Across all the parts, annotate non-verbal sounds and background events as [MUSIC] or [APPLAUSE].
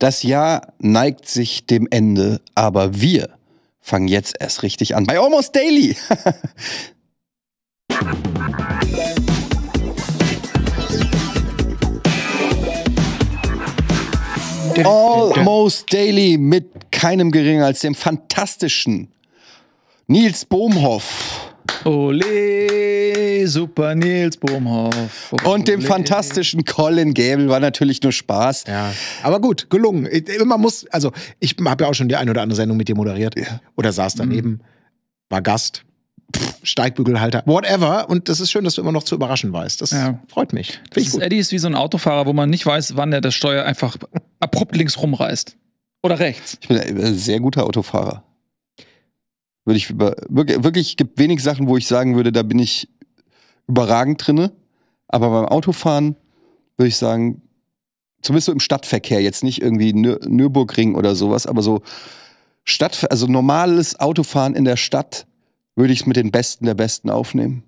Das Jahr neigt sich dem Ende, aber wir fangen jetzt erst richtig an. Bei Almost Daily. [LAUGHS] Almost Daily mit keinem geringer als dem fantastischen Nils Bohmhoff. Ole, super Nils Bohmhoff. Und dem fantastischen Colin Gable war natürlich nur Spaß. Ja. Aber gut, gelungen. Ich, man muss, also ich habe ja auch schon die ein oder andere Sendung mit dir moderiert ja. oder saß mhm. daneben, mhm. war Gast. Steigbügelhalter, whatever. Und das ist schön, dass du immer noch zu überraschen weißt. Das ja. freut mich. Das ist, Eddie ist wie so ein Autofahrer, wo man nicht weiß, wann er das Steuer einfach abrupt links rumreißt. Oder rechts. Ich bin ein sehr guter Autofahrer. Würde ich über, wirklich, gibt wenig Sachen, wo ich sagen würde, da bin ich überragend drinne. Aber beim Autofahren würde ich sagen, zumindest so im Stadtverkehr, jetzt nicht irgendwie Nür Nürburgring oder sowas, aber so Stadt, also normales Autofahren in der Stadt würde ich es mit den Besten der Besten aufnehmen.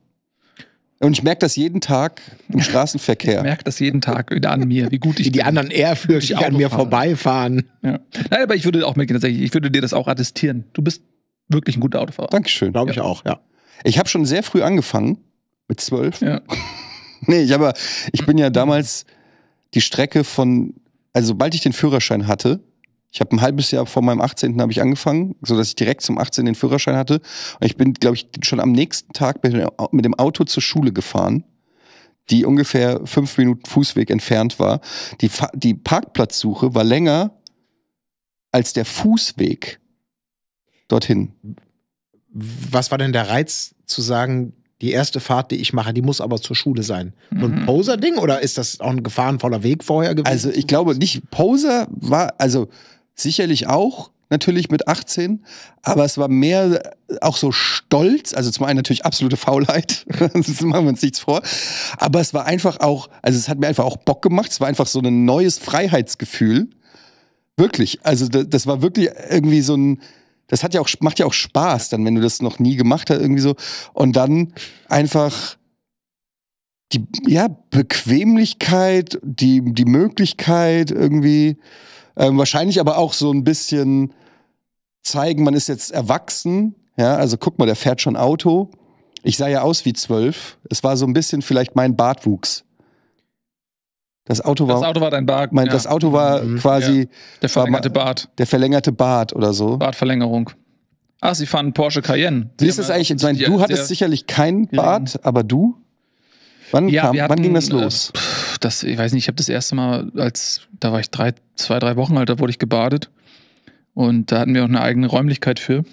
Und ich merke das jeden Tag im Straßenverkehr. [LAUGHS] Ich merke das jeden Tag wieder an mir, wie gut ich. Wie die anderen ehrfürchtig an mir vorbeifahren. Ja. Nein, aber ich würde auch mitgehen, tatsächlich, ich würde dir das auch attestieren. Du bist wirklich ein guter Autofahrer. Dankeschön, glaube ich auch, ja. Ich habe schon sehr früh angefangen, mit zwölf. Ja. [LAUGHS] nee, ich, aber, ich bin ja damals die Strecke von, also sobald ich den Führerschein hatte, ich habe ein halbes Jahr vor meinem 18. habe ich angefangen, sodass ich direkt zum 18. den Führerschein hatte. Und ich bin, glaube ich, schon am nächsten Tag mit dem Auto zur Schule gefahren, die ungefähr fünf Minuten Fußweg entfernt war. Die, die Parkplatzsuche war länger als der Fußweg dorthin. Was war denn der Reiz zu sagen, die erste Fahrt, die ich mache, die muss aber zur Schule sein. Mhm. ein Poser-Ding oder ist das auch ein gefahrenvoller Weg vorher gewesen? Also ich glaube nicht, Poser war, also sicherlich auch, natürlich mit 18, aber es war mehr äh, auch so Stolz, also zum einen natürlich absolute Faulheit, sonst [LAUGHS] machen wir uns nichts vor, aber es war einfach auch, also es hat mir einfach auch Bock gemacht, es war einfach so ein neues Freiheitsgefühl, wirklich, also das war wirklich irgendwie so ein, das hat ja auch, macht ja auch Spaß, dann, wenn du das noch nie gemacht hast, irgendwie so. Und dann einfach die ja, Bequemlichkeit, die, die Möglichkeit irgendwie, ähm, wahrscheinlich aber auch so ein bisschen zeigen, man ist jetzt erwachsen. Ja, also guck mal, der fährt schon Auto. Ich sah ja aus wie zwölf. Es war so ein bisschen vielleicht mein Bartwuchs. Das Auto war. Das Auto war dein Bart. Mein, ja. Das Auto war mhm. quasi. Ja. Der verlängerte war, Bart. Der verlängerte Bart oder so. Bartverlängerung. Ach, sie fahren Porsche Cayenne. Wie ist das eigentlich? Ich meine, du hattest sicherlich keinen Bart, gering. aber du? Wann, ja, kam, hatten, wann ging das äh, los? Äh, das, ich weiß nicht, ich habe das erste Mal, als da war ich drei, zwei, drei Wochen alt, da wurde ich gebadet. Und da hatten wir auch eine eigene Räumlichkeit für.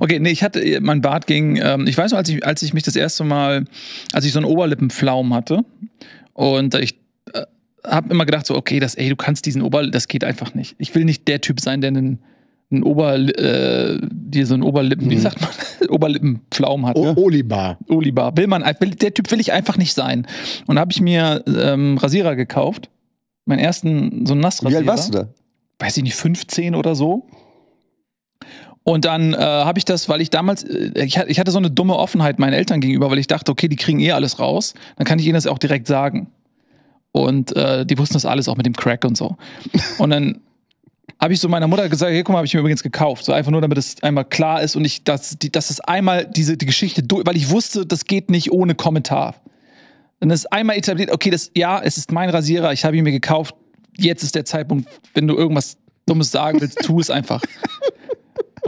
Okay, nee, ich hatte, äh, mein Bart ging, ähm, ich weiß noch, als ich, als ich mich das erste Mal, als ich so einen Oberlippenflaum hatte und ich äh, habe immer gedacht so, okay, das, ey, du kannst diesen Ober, das geht einfach nicht. Ich will nicht der Typ sein, der einen einen Ober, äh, dir so einen Oberlippen, mhm. wie hm. sagt man, [LAUGHS] Oberlippenpflaum hat. Ne? Olibar. Olibar. Will man, will, der Typ will ich einfach nicht sein. Und habe ich mir ähm, Rasierer gekauft. Meinen ersten, so einen Nassrasierer. Wie alt warst du da? Weiß ich nicht, 15 oder so. Und dann äh, habe ich das, weil ich damals, äh, ich, ich hatte so eine dumme Offenheit meinen Eltern gegenüber, weil ich dachte, okay, die kriegen eh alles raus, dann kann ich ihnen das auch direkt sagen. Und äh, die wussten das alles auch mit dem Crack und so. Und dann habe ich so meiner Mutter gesagt, hier, guck mal, habe ich mir übrigens gekauft. So einfach nur, damit es einmal klar ist und ich, dass, die, dass es einmal diese die Geschichte durch, weil ich wusste, das geht nicht ohne Kommentar. Dann ist einmal etabliert, okay, das, ja, es ist mein Rasierer, ich habe ihn mir gekauft, jetzt ist der Zeitpunkt, wenn du irgendwas Dummes sagen willst, tu es einfach.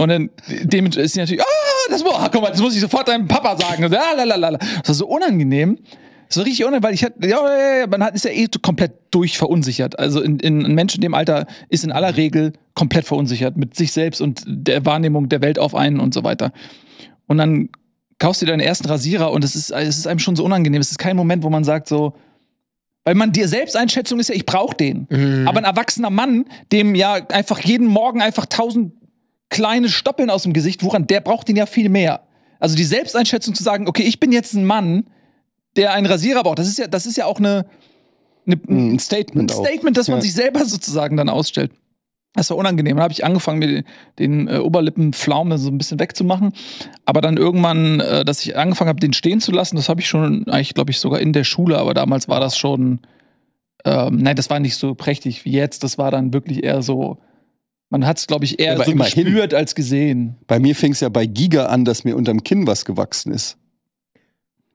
Und dann dementsprechend ist sie natürlich, ah, das, oh, guck mal, das muss ich sofort deinem Papa sagen. Und, ah, das war so unangenehm. So richtig unangenehm, weil ich hatte, ja, man hat, ist ja eh komplett durchverunsichert. Also in, in, ein Mensch in dem Alter ist in aller Regel komplett verunsichert mit sich selbst und der Wahrnehmung der Welt auf einen und so weiter. Und dann kaufst du deinen ersten Rasierer und es ist, es ist einem schon so unangenehm. Es ist kein Moment, wo man sagt so, weil man dir Selbsteinschätzung ist ja, ich brauche den. Mhm. Aber ein erwachsener Mann, dem ja einfach jeden Morgen einfach tausend kleine Stoppeln aus dem Gesicht woran der braucht den ja viel mehr. Also die Selbsteinschätzung zu sagen, okay, ich bin jetzt ein Mann, der einen Rasierer braucht, das ist ja, das ist ja auch eine, eine mm, ein Statement, ein Statement auch. das man ja. sich selber sozusagen dann ausstellt. Das war unangenehm. Da habe ich angefangen, mir den, den äh, Oberlippenpflaume so ein bisschen wegzumachen. Aber dann irgendwann, äh, dass ich angefangen habe, den stehen zu lassen, das habe ich schon, eigentlich glaube ich, sogar in der Schule, aber damals war das schon, ähm, nein, das war nicht so prächtig wie jetzt. Das war dann wirklich eher so, man hat es, glaube ich, eher ja, so immerhin. gespürt als gesehen. Bei mir fing es ja bei Giga an, dass mir unterm Kinn was gewachsen ist.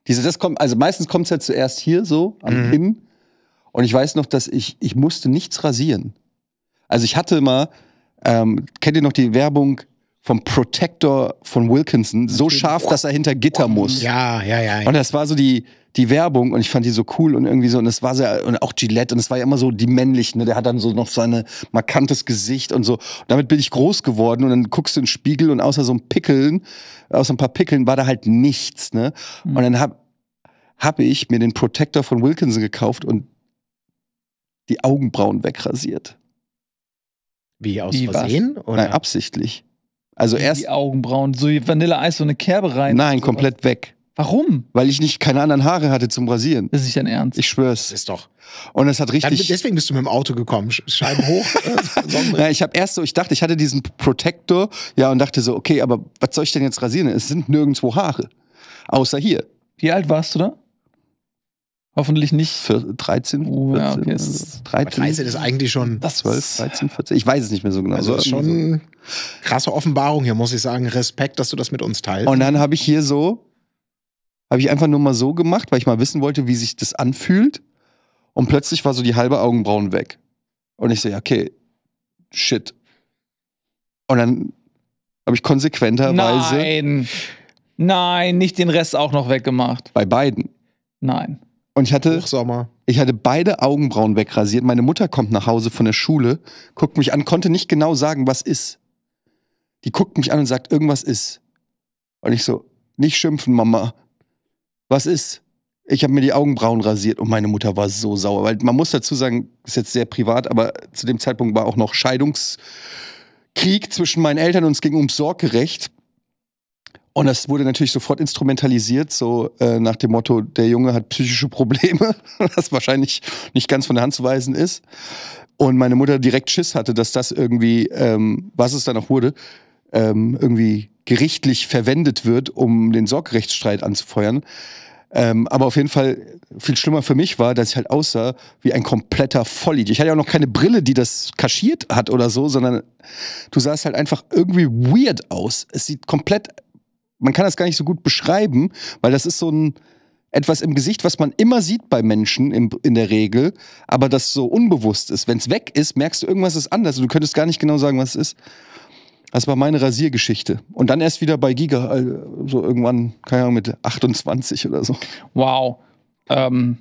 Diese, das kommt, also meistens kommt es ja zuerst hier so am mhm. Kinn. Und ich weiß noch, dass ich, ich musste nichts rasieren. Also ich hatte mal, ähm, kennt ihr noch die Werbung vom Protector von Wilkinson, so scharf, dass er hinter Gitter muss. Ja, ja, ja. ja. Und das war so die, die Werbung und ich fand die so cool und irgendwie so und es war sehr und auch Gillette und es war ja immer so die männlichen, ne? der hat dann so noch sein markantes Gesicht und so. Und damit bin ich groß geworden und dann guckst du in den Spiegel und außer so ein Pickeln, außer ein paar Pickeln war da halt nichts, ne? Mhm. Und dann hab habe ich mir den Protector von Wilkinson gekauft und die Augenbrauen wegrasiert. Wie aus die Versehen? oder? Nein, absichtlich. Also erst die Augenbrauen, so wie Vanilleeis so eine Kerbe rein. Nein, komplett weg. Warum? Weil ich nicht keine anderen Haare hatte zum Rasieren. Das ist nicht dein Ernst. Ich schwör's. Ist doch. Und es hat richtig. Dann, deswegen bist du mit dem Auto gekommen. Scheiben hoch. [LAUGHS] äh, ich habe erst so, ich dachte, ich hatte diesen Protektor, ja, und dachte so, okay, aber was soll ich denn jetzt rasieren? Es sind nirgendwo Haare. Außer hier. Wie alt warst du da? Hoffentlich nicht. Für 13, 14, ja, okay. 13, 13 also ist eigentlich schon. Das 12, 13, 14. Ich weiß es nicht mehr so genau. Also das ist schon krasse Offenbarung hier, muss ich sagen. Respekt, dass du das mit uns teilst. Und dann habe ich hier so habe ich einfach nur mal so gemacht, weil ich mal wissen wollte, wie sich das anfühlt. Und plötzlich war so die halbe Augenbrauen weg. Und ich so, ja, okay, shit. Und dann habe ich konsequenterweise. Nein. Nein, nicht den Rest auch noch weggemacht. Bei beiden. Nein. Und ich hatte, Hochsommer. ich hatte beide Augenbrauen wegrasiert. Meine Mutter kommt nach Hause von der Schule, guckt mich an, konnte nicht genau sagen, was ist. Die guckt mich an und sagt, irgendwas ist. Und ich so, nicht schimpfen, Mama was ist? Ich habe mir die Augenbrauen rasiert und meine Mutter war so sauer. Weil man muss dazu sagen, ist jetzt sehr privat, aber zu dem Zeitpunkt war auch noch Scheidungskrieg zwischen meinen Eltern und es ging ums Sorgerecht. Und das wurde natürlich sofort instrumentalisiert, so äh, nach dem Motto, der Junge hat psychische Probleme, [LAUGHS] was wahrscheinlich nicht ganz von der Hand zu weisen ist. Und meine Mutter direkt Schiss hatte, dass das irgendwie, ähm, was es dann auch wurde, ähm, irgendwie gerichtlich verwendet wird, um den Sorgerechtsstreit anzufeuern. Ähm, aber auf jeden Fall viel schlimmer für mich war, dass ich halt aussah wie ein kompletter Vollidiot. Ich hatte ja auch noch keine Brille, die das kaschiert hat oder so, sondern du sahst halt einfach irgendwie weird aus. Es sieht komplett, man kann das gar nicht so gut beschreiben, weil das ist so ein etwas im Gesicht, was man immer sieht bei Menschen im, in der Regel, aber das so unbewusst ist. Wenn es weg ist, merkst du, irgendwas ist anders und du könntest gar nicht genau sagen, was es ist. Das war meine Rasiergeschichte. Und dann erst wieder bei Giga, äh, so irgendwann, keine Ahnung, mit 28 oder so. Wow. Ähm,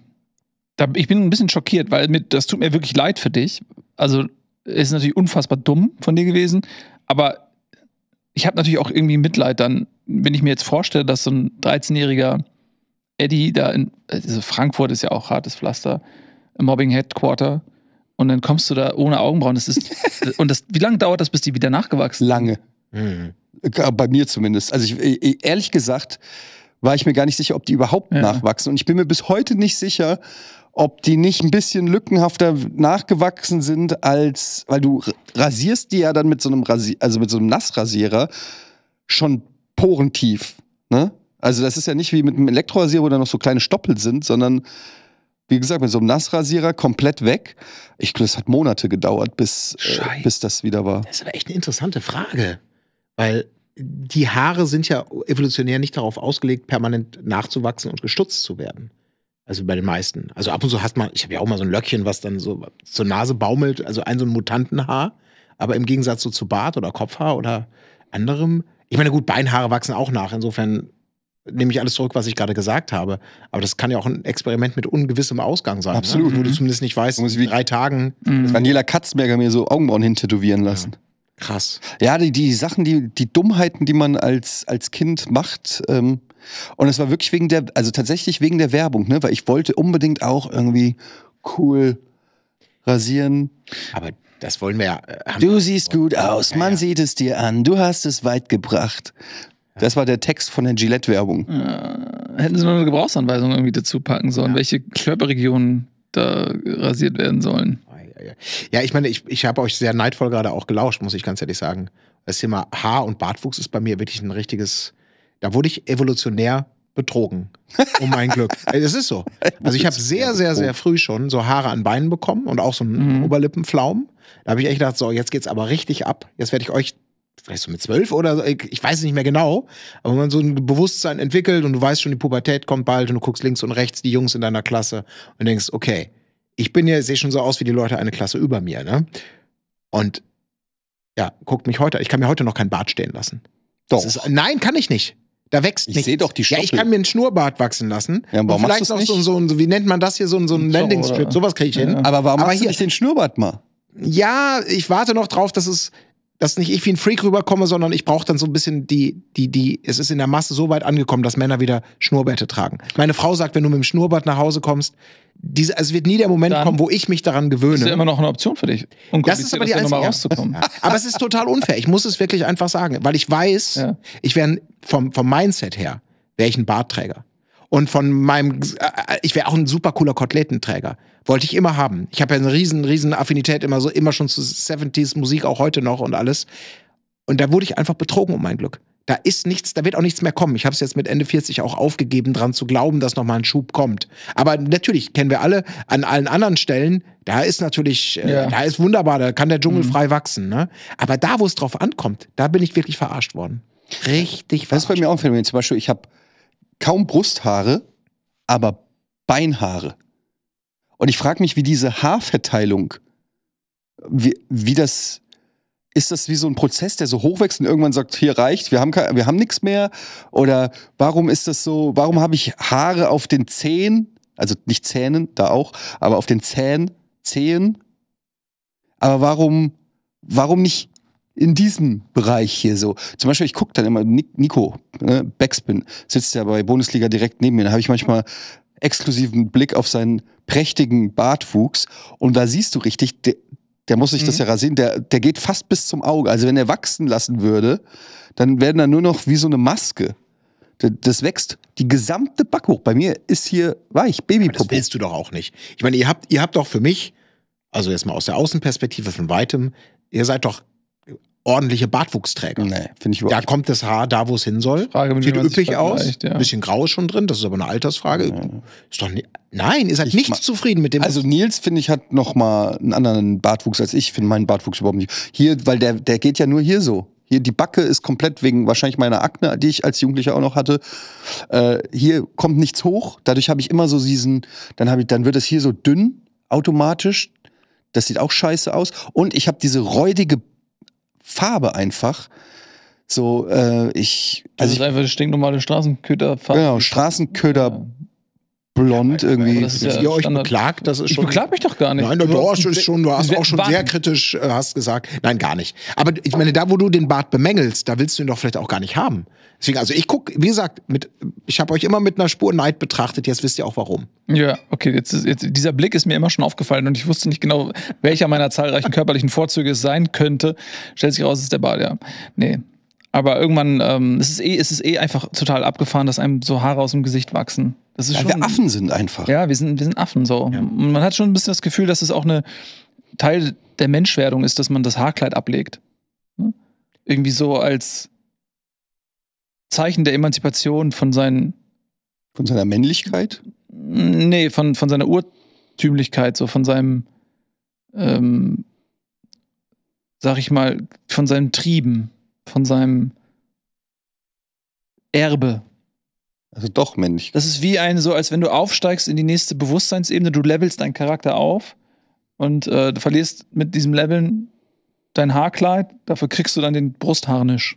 da, ich bin ein bisschen schockiert, weil mit, das tut mir wirklich leid für dich. Also es ist natürlich unfassbar dumm von dir gewesen, aber ich habe natürlich auch irgendwie Mitleid dann, wenn ich mir jetzt vorstelle, dass so ein 13-jähriger Eddie da in also Frankfurt ist ja auch hartes Pflaster, Mobbing Headquarter, und dann kommst du da ohne Augenbrauen. Das ist, [LAUGHS] und das, wie lange dauert das, bis die wieder nachgewachsen Lange. Mhm. Bei mir zumindest. Also ich, äh, ehrlich gesagt war ich mir gar nicht sicher, ob die überhaupt ja. nachwachsen. Und ich bin mir bis heute nicht sicher, ob die nicht ein bisschen lückenhafter nachgewachsen sind als, weil du rasierst die ja dann mit so einem Rasier, also mit so einem Nassrasierer schon porentief, ne? Also das ist ja nicht wie mit einem Elektrorasierer, wo da noch so kleine Stoppel sind, sondern wie gesagt, mit so einem Nassrasierer komplett weg. Ich glaube, es hat Monate gedauert, bis, äh, bis das wieder war. Das ist aber echt eine interessante Frage. Weil die Haare sind ja evolutionär nicht darauf ausgelegt, permanent nachzuwachsen und gestutzt zu werden. Also bei den meisten. Also ab und zu hast man, ich habe ja auch mal so ein Löckchen, was dann so zur Nase baumelt, also ein so ein Mutantenhaar. Aber im Gegensatz so zu Bart oder Kopfhaar oder anderem. Ich meine, gut, Beinhaare wachsen auch nach. Insofern nehme ich alles zurück, was ich gerade gesagt habe. Aber das kann ja auch ein Experiment mit ungewissem Ausgang sein. Ne? Absolut. Ne? Wo du mhm. zumindest nicht weißt, muss wie drei Tagen. Mhm. Daniela Katzberger mir so Augenbrauen hintätowieren lassen. Ja. Krass. Ja, die, die Sachen, die, die Dummheiten, die man als, als Kind macht. Ähm, und es war wirklich wegen der, also tatsächlich wegen der Werbung, ne? weil ich wollte unbedingt auch irgendwie cool rasieren. Aber das wollen wir ja. Äh, du siehst gut aus, ja, man ja. sieht es dir an, du hast es weit gebracht. Das war der Text von der Gillette-Werbung. Äh, hätten sie noch eine Gebrauchsanweisung irgendwie dazu packen sollen, ja. welche Körperregionen da rasiert werden sollen. Ja, ich meine, ich, ich habe euch sehr neidvoll gerade auch gelauscht, muss ich ganz ehrlich sagen. Das Thema Haar- und Bartwuchs ist bei mir wirklich ein richtiges. Da wurde ich evolutionär betrogen. [LAUGHS] Um mein Glück. Es ist so. Also ich habe sehr, sehr, sehr früh schon so Haare an Beinen bekommen und auch so einen mhm. Oberlippenflaum. Da habe ich echt gedacht, so, jetzt geht's aber richtig ab. Jetzt werde ich euch vielleicht so mit zwölf oder so, ich weiß nicht mehr genau, aber wenn man so ein Bewusstsein entwickelt und du weißt schon, die Pubertät kommt bald und du guckst links und rechts die Jungs in deiner Klasse und denkst, okay, ich bin ja, sehe schon so aus wie die Leute eine Klasse über mir, ne? Und ja, guck mich heute, ich kann mir heute noch keinen Bart stehen lassen. Doch. Ist, nein, kann ich nicht. Da wächst nicht. Ich sehe doch die Stoppel. Ja, ich kann mir einen Schnurrbart wachsen lassen. Ja, warum und vielleicht noch nicht? so, so ein, wie nennt man das hier, so, so ein Landingstrip, sowas kriege ich ja, hin. Aber warum aber machst hier, du nicht den Schnurrbart mal? Ja, ich warte noch drauf, dass es dass nicht ich wie ein Freak rüberkomme, sondern ich brauche dann so ein bisschen die, die, die, es ist in der Masse so weit angekommen, dass Männer wieder Schnurrbärte tragen. Meine Frau sagt, wenn du mit dem Schnurrbart nach Hause kommst, diese, also es wird nie der Moment dann kommen, wo ich mich daran gewöhne. Das Ist ja immer noch eine Option für dich, um das ist aber die einzige, rauszukommen. Aber es ist total unfair. Ich muss es wirklich einfach sagen, weil ich weiß, ja. ich wäre vom, vom Mindset her wäre ich ein Bartträger und von meinem, äh, äh, ich wäre auch ein super cooler Kotelettenträger. Wollte ich immer haben. Ich habe ja eine riesen, riesen Affinität immer so, immer schon zu 70s Musik, auch heute noch und alles. Und da wurde ich einfach betrogen um mein Glück. Da ist nichts, da wird auch nichts mehr kommen. Ich habe es jetzt mit Ende 40 auch aufgegeben, dran zu glauben, dass nochmal ein Schub kommt. Aber natürlich kennen wir alle an allen anderen Stellen, da ist natürlich, äh, ja. äh, da ist wunderbar, da kann der Dschungel mhm. frei wachsen. Ne? Aber da, wo es drauf ankommt, da bin ich wirklich verarscht worden. Richtig verarscht. Das ist bei mir auch ein Phänomen. Zum Beispiel, ich habe kaum Brusthaare, aber Beinhaare. Und ich frage mich, wie diese Haarverteilung, wie, wie das, ist das wie so ein Prozess, der so hochwächst und irgendwann sagt, hier reicht, wir haben, wir haben nichts mehr? Oder warum ist das so, warum habe ich Haare auf den Zehen, also nicht Zähnen, da auch, aber auf den Zähnen, Zehen? Aber warum, warum nicht in diesem Bereich hier so. Zum Beispiel, ich gucke dann immer, Nico, ne, Backspin, sitzt ja bei Bundesliga direkt neben mir. Da habe ich manchmal exklusiven Blick auf seinen prächtigen Bartwuchs. Und da siehst du richtig, der, der muss sich mhm. das ja rasieren, der, der geht fast bis zum Auge. Also wenn er wachsen lassen würde, dann werden da nur noch wie so eine Maske. Das wächst die gesamte Back Bei mir ist hier weich, Babypopo. Das willst du doch auch nicht. Ich meine, ihr habt, ihr habt doch für mich, also jetzt mal aus der Außenperspektive von weitem, ihr seid doch ordentliche Bartwuchsträger. Nee, finde ich überhaupt Da kommt das Haar da, wo es hin soll. Frage, Sieht üppig aus. Ja. Bisschen grau ist schon drin, das ist aber eine Altersfrage. Ja. Ist doch nie, nein, ist halt nicht zufrieden mit dem. Also Nils, finde ich, hat noch mal einen anderen Bartwuchs als ich. Ich finde meinen Bartwuchs überhaupt nicht. Hier, weil der, der geht ja nur hier so. Hier, die Backe ist komplett wegen wahrscheinlich meiner Akne, die ich als Jugendlicher auch noch hatte. Äh, hier kommt nichts hoch. Dadurch habe ich immer so diesen, dann, hab ich, dann wird es hier so dünn automatisch. Das sieht auch scheiße aus. Und ich habe diese räudige Farbe einfach. So, äh, ich. Das also ist ich, einfach stinknormale Straßenköder. Genau, Straßenköder, blond irgendwie. Das ja ihr euch Standard. beklagt, das ist schon. Ich beklag mich doch gar nicht. Nein, der Dorsch ist schon, du hast auch schon sehr kritisch, äh, hast gesagt. Nein, gar nicht. Aber ich meine, da, wo du den Bart bemängelst, da willst du ihn doch vielleicht auch gar nicht haben. Deswegen, also ich gucke, wie gesagt, mit, ich habe euch immer mit einer Spur Neid betrachtet, jetzt wisst ihr auch warum. Ja, okay, jetzt, jetzt, dieser Blick ist mir immer schon aufgefallen und ich wusste nicht genau, welcher meiner zahlreichen körperlichen Vorzüge es sein könnte. Stellt sich raus, es ist der Bart, ja. Nee, aber irgendwann ähm, es ist eh, es ist eh einfach total abgefahren, dass einem so Haare aus dem Gesicht wachsen. Das ist ja, schon, wir Affen sind einfach. Ja, wir sind, wir sind Affen so. Ja. Und man hat schon ein bisschen das Gefühl, dass es auch eine Teil der Menschwerdung ist, dass man das Haarkleid ablegt. Hm? Irgendwie so als Zeichen der Emanzipation von seinen. Von seiner Männlichkeit? Nee, von, von seiner Urtümlichkeit, so von seinem, ähm, sag ich mal, von seinen Trieben von seinem Erbe. Also doch männlich. Das ist wie ein, so als wenn du aufsteigst in die nächste Bewusstseinsebene, du levelst deinen Charakter auf und äh, du verlierst mit diesem Leveln dein Haarkleid, dafür kriegst du dann den Brustharnisch,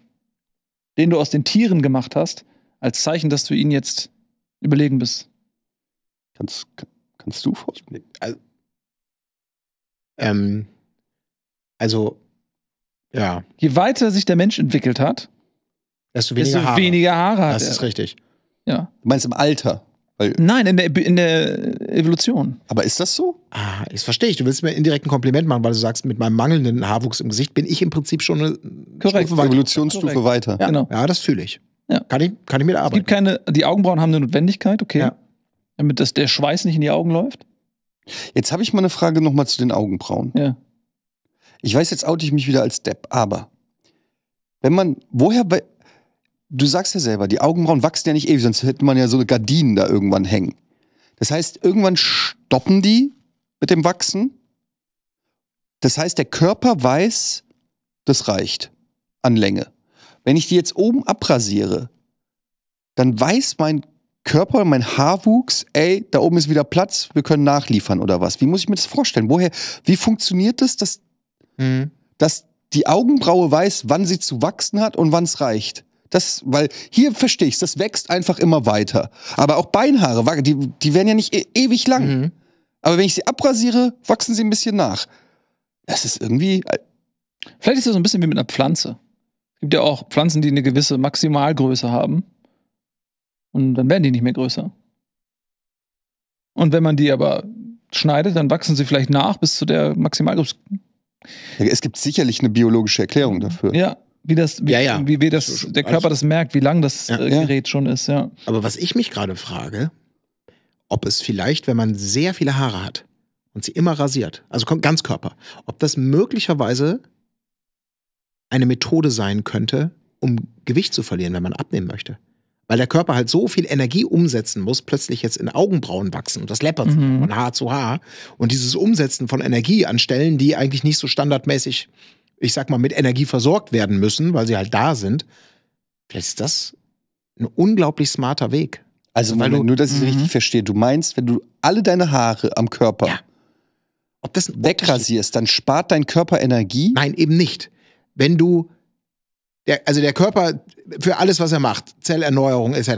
den du aus den Tieren gemacht hast, als Zeichen, dass du ihnen jetzt überlegen bist. Kannst, kannst du vorstellen? Also, ähm, also ja. Je weiter sich der Mensch entwickelt hat, desto weniger, desto Haare. weniger Haare hat. Das er. ist richtig. Ja. Du meinst im Alter? Weil Nein, in der, in der Evolution. Aber ist das so? Ah, das verstehe ich. Du willst mir indirekt ein Kompliment machen, weil du sagst, mit meinem mangelnden Haarwuchs im Gesicht bin ich im Prinzip schon eine Korrekt. Stufe Evolutionsstufe Korrekt. weiter. Ja, genau. ja das fühle ich. Ja. Kann ich. Kann ich mit arbeiten. Es gibt keine, die Augenbrauen haben eine Notwendigkeit, okay. Ja. Damit das, der Schweiß nicht in die Augen läuft. Jetzt habe ich mal eine Frage nochmal zu den Augenbrauen. Ja. Ich weiß, jetzt oute ich mich wieder als Depp, aber wenn man, woher, bei, du sagst ja selber, die Augenbrauen wachsen ja nicht ewig, sonst hätte man ja so eine Gardinen da irgendwann hängen. Das heißt, irgendwann stoppen die mit dem Wachsen. Das heißt, der Körper weiß, das reicht an Länge. Wenn ich die jetzt oben abrasiere, dann weiß mein Körper, mein Haarwuchs, ey, da oben ist wieder Platz, wir können nachliefern oder was. Wie muss ich mir das vorstellen? Woher, wie funktioniert das, dass Mhm. Dass die Augenbraue weiß, wann sie zu wachsen hat und wann es reicht. Das, weil hier verstehe ich das wächst einfach immer weiter. Aber auch Beinhaare, die, die werden ja nicht e ewig lang. Mhm. Aber wenn ich sie abrasiere, wachsen sie ein bisschen nach. Das ist irgendwie. Äh vielleicht ist das so ein bisschen wie mit einer Pflanze. Es gibt ja auch Pflanzen, die eine gewisse Maximalgröße haben. Und dann werden die nicht mehr größer. Und wenn man die aber schneidet, dann wachsen sie vielleicht nach bis zu der Maximalgröße. Es gibt sicherlich eine biologische Erklärung dafür. Ja, wie das, wie, ja, ja. wie, wie das der Körper das merkt, wie lang das ja, äh, Gerät schon ist, ja. Aber was ich mich gerade frage, ob es vielleicht, wenn man sehr viele Haare hat und sie immer rasiert, also ganz Körper, ob das möglicherweise eine Methode sein könnte, um Gewicht zu verlieren, wenn man abnehmen möchte weil der Körper halt so viel Energie umsetzen muss, plötzlich jetzt in Augenbrauen wachsen und das läppert mhm. von Haar zu Haar. Und dieses Umsetzen von Energie an Stellen, die eigentlich nicht so standardmäßig, ich sag mal, mit Energie versorgt werden müssen, weil sie halt da sind, vielleicht ist das ein unglaublich smarter Weg. Also, weil du, nur, dass ich es mhm. richtig verstehe, du meinst, wenn du alle deine Haare am Körper ja. Ob das wegrasierst, dann spart dein Körper Energie? Nein, eben nicht. Wenn du der, also der Körper für alles, was er macht, Zellerneuerung etc.,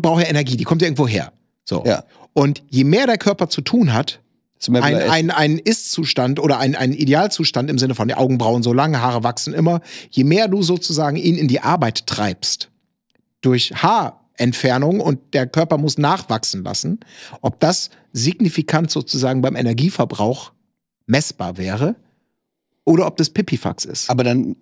braucht ja Energie, die kommt ja irgendwo her. So. Ja. Und je mehr der Körper zu tun hat, ein, ein, ein Ist-Zustand oder ein, ein Idealzustand im Sinne von die Augenbrauen so lange, Haare wachsen immer, je mehr du sozusagen ihn in die Arbeit treibst, durch Haarentfernung und der Körper muss nachwachsen lassen, ob das signifikant sozusagen beim Energieverbrauch messbar wäre oder ob das Pipifax ist. Aber dann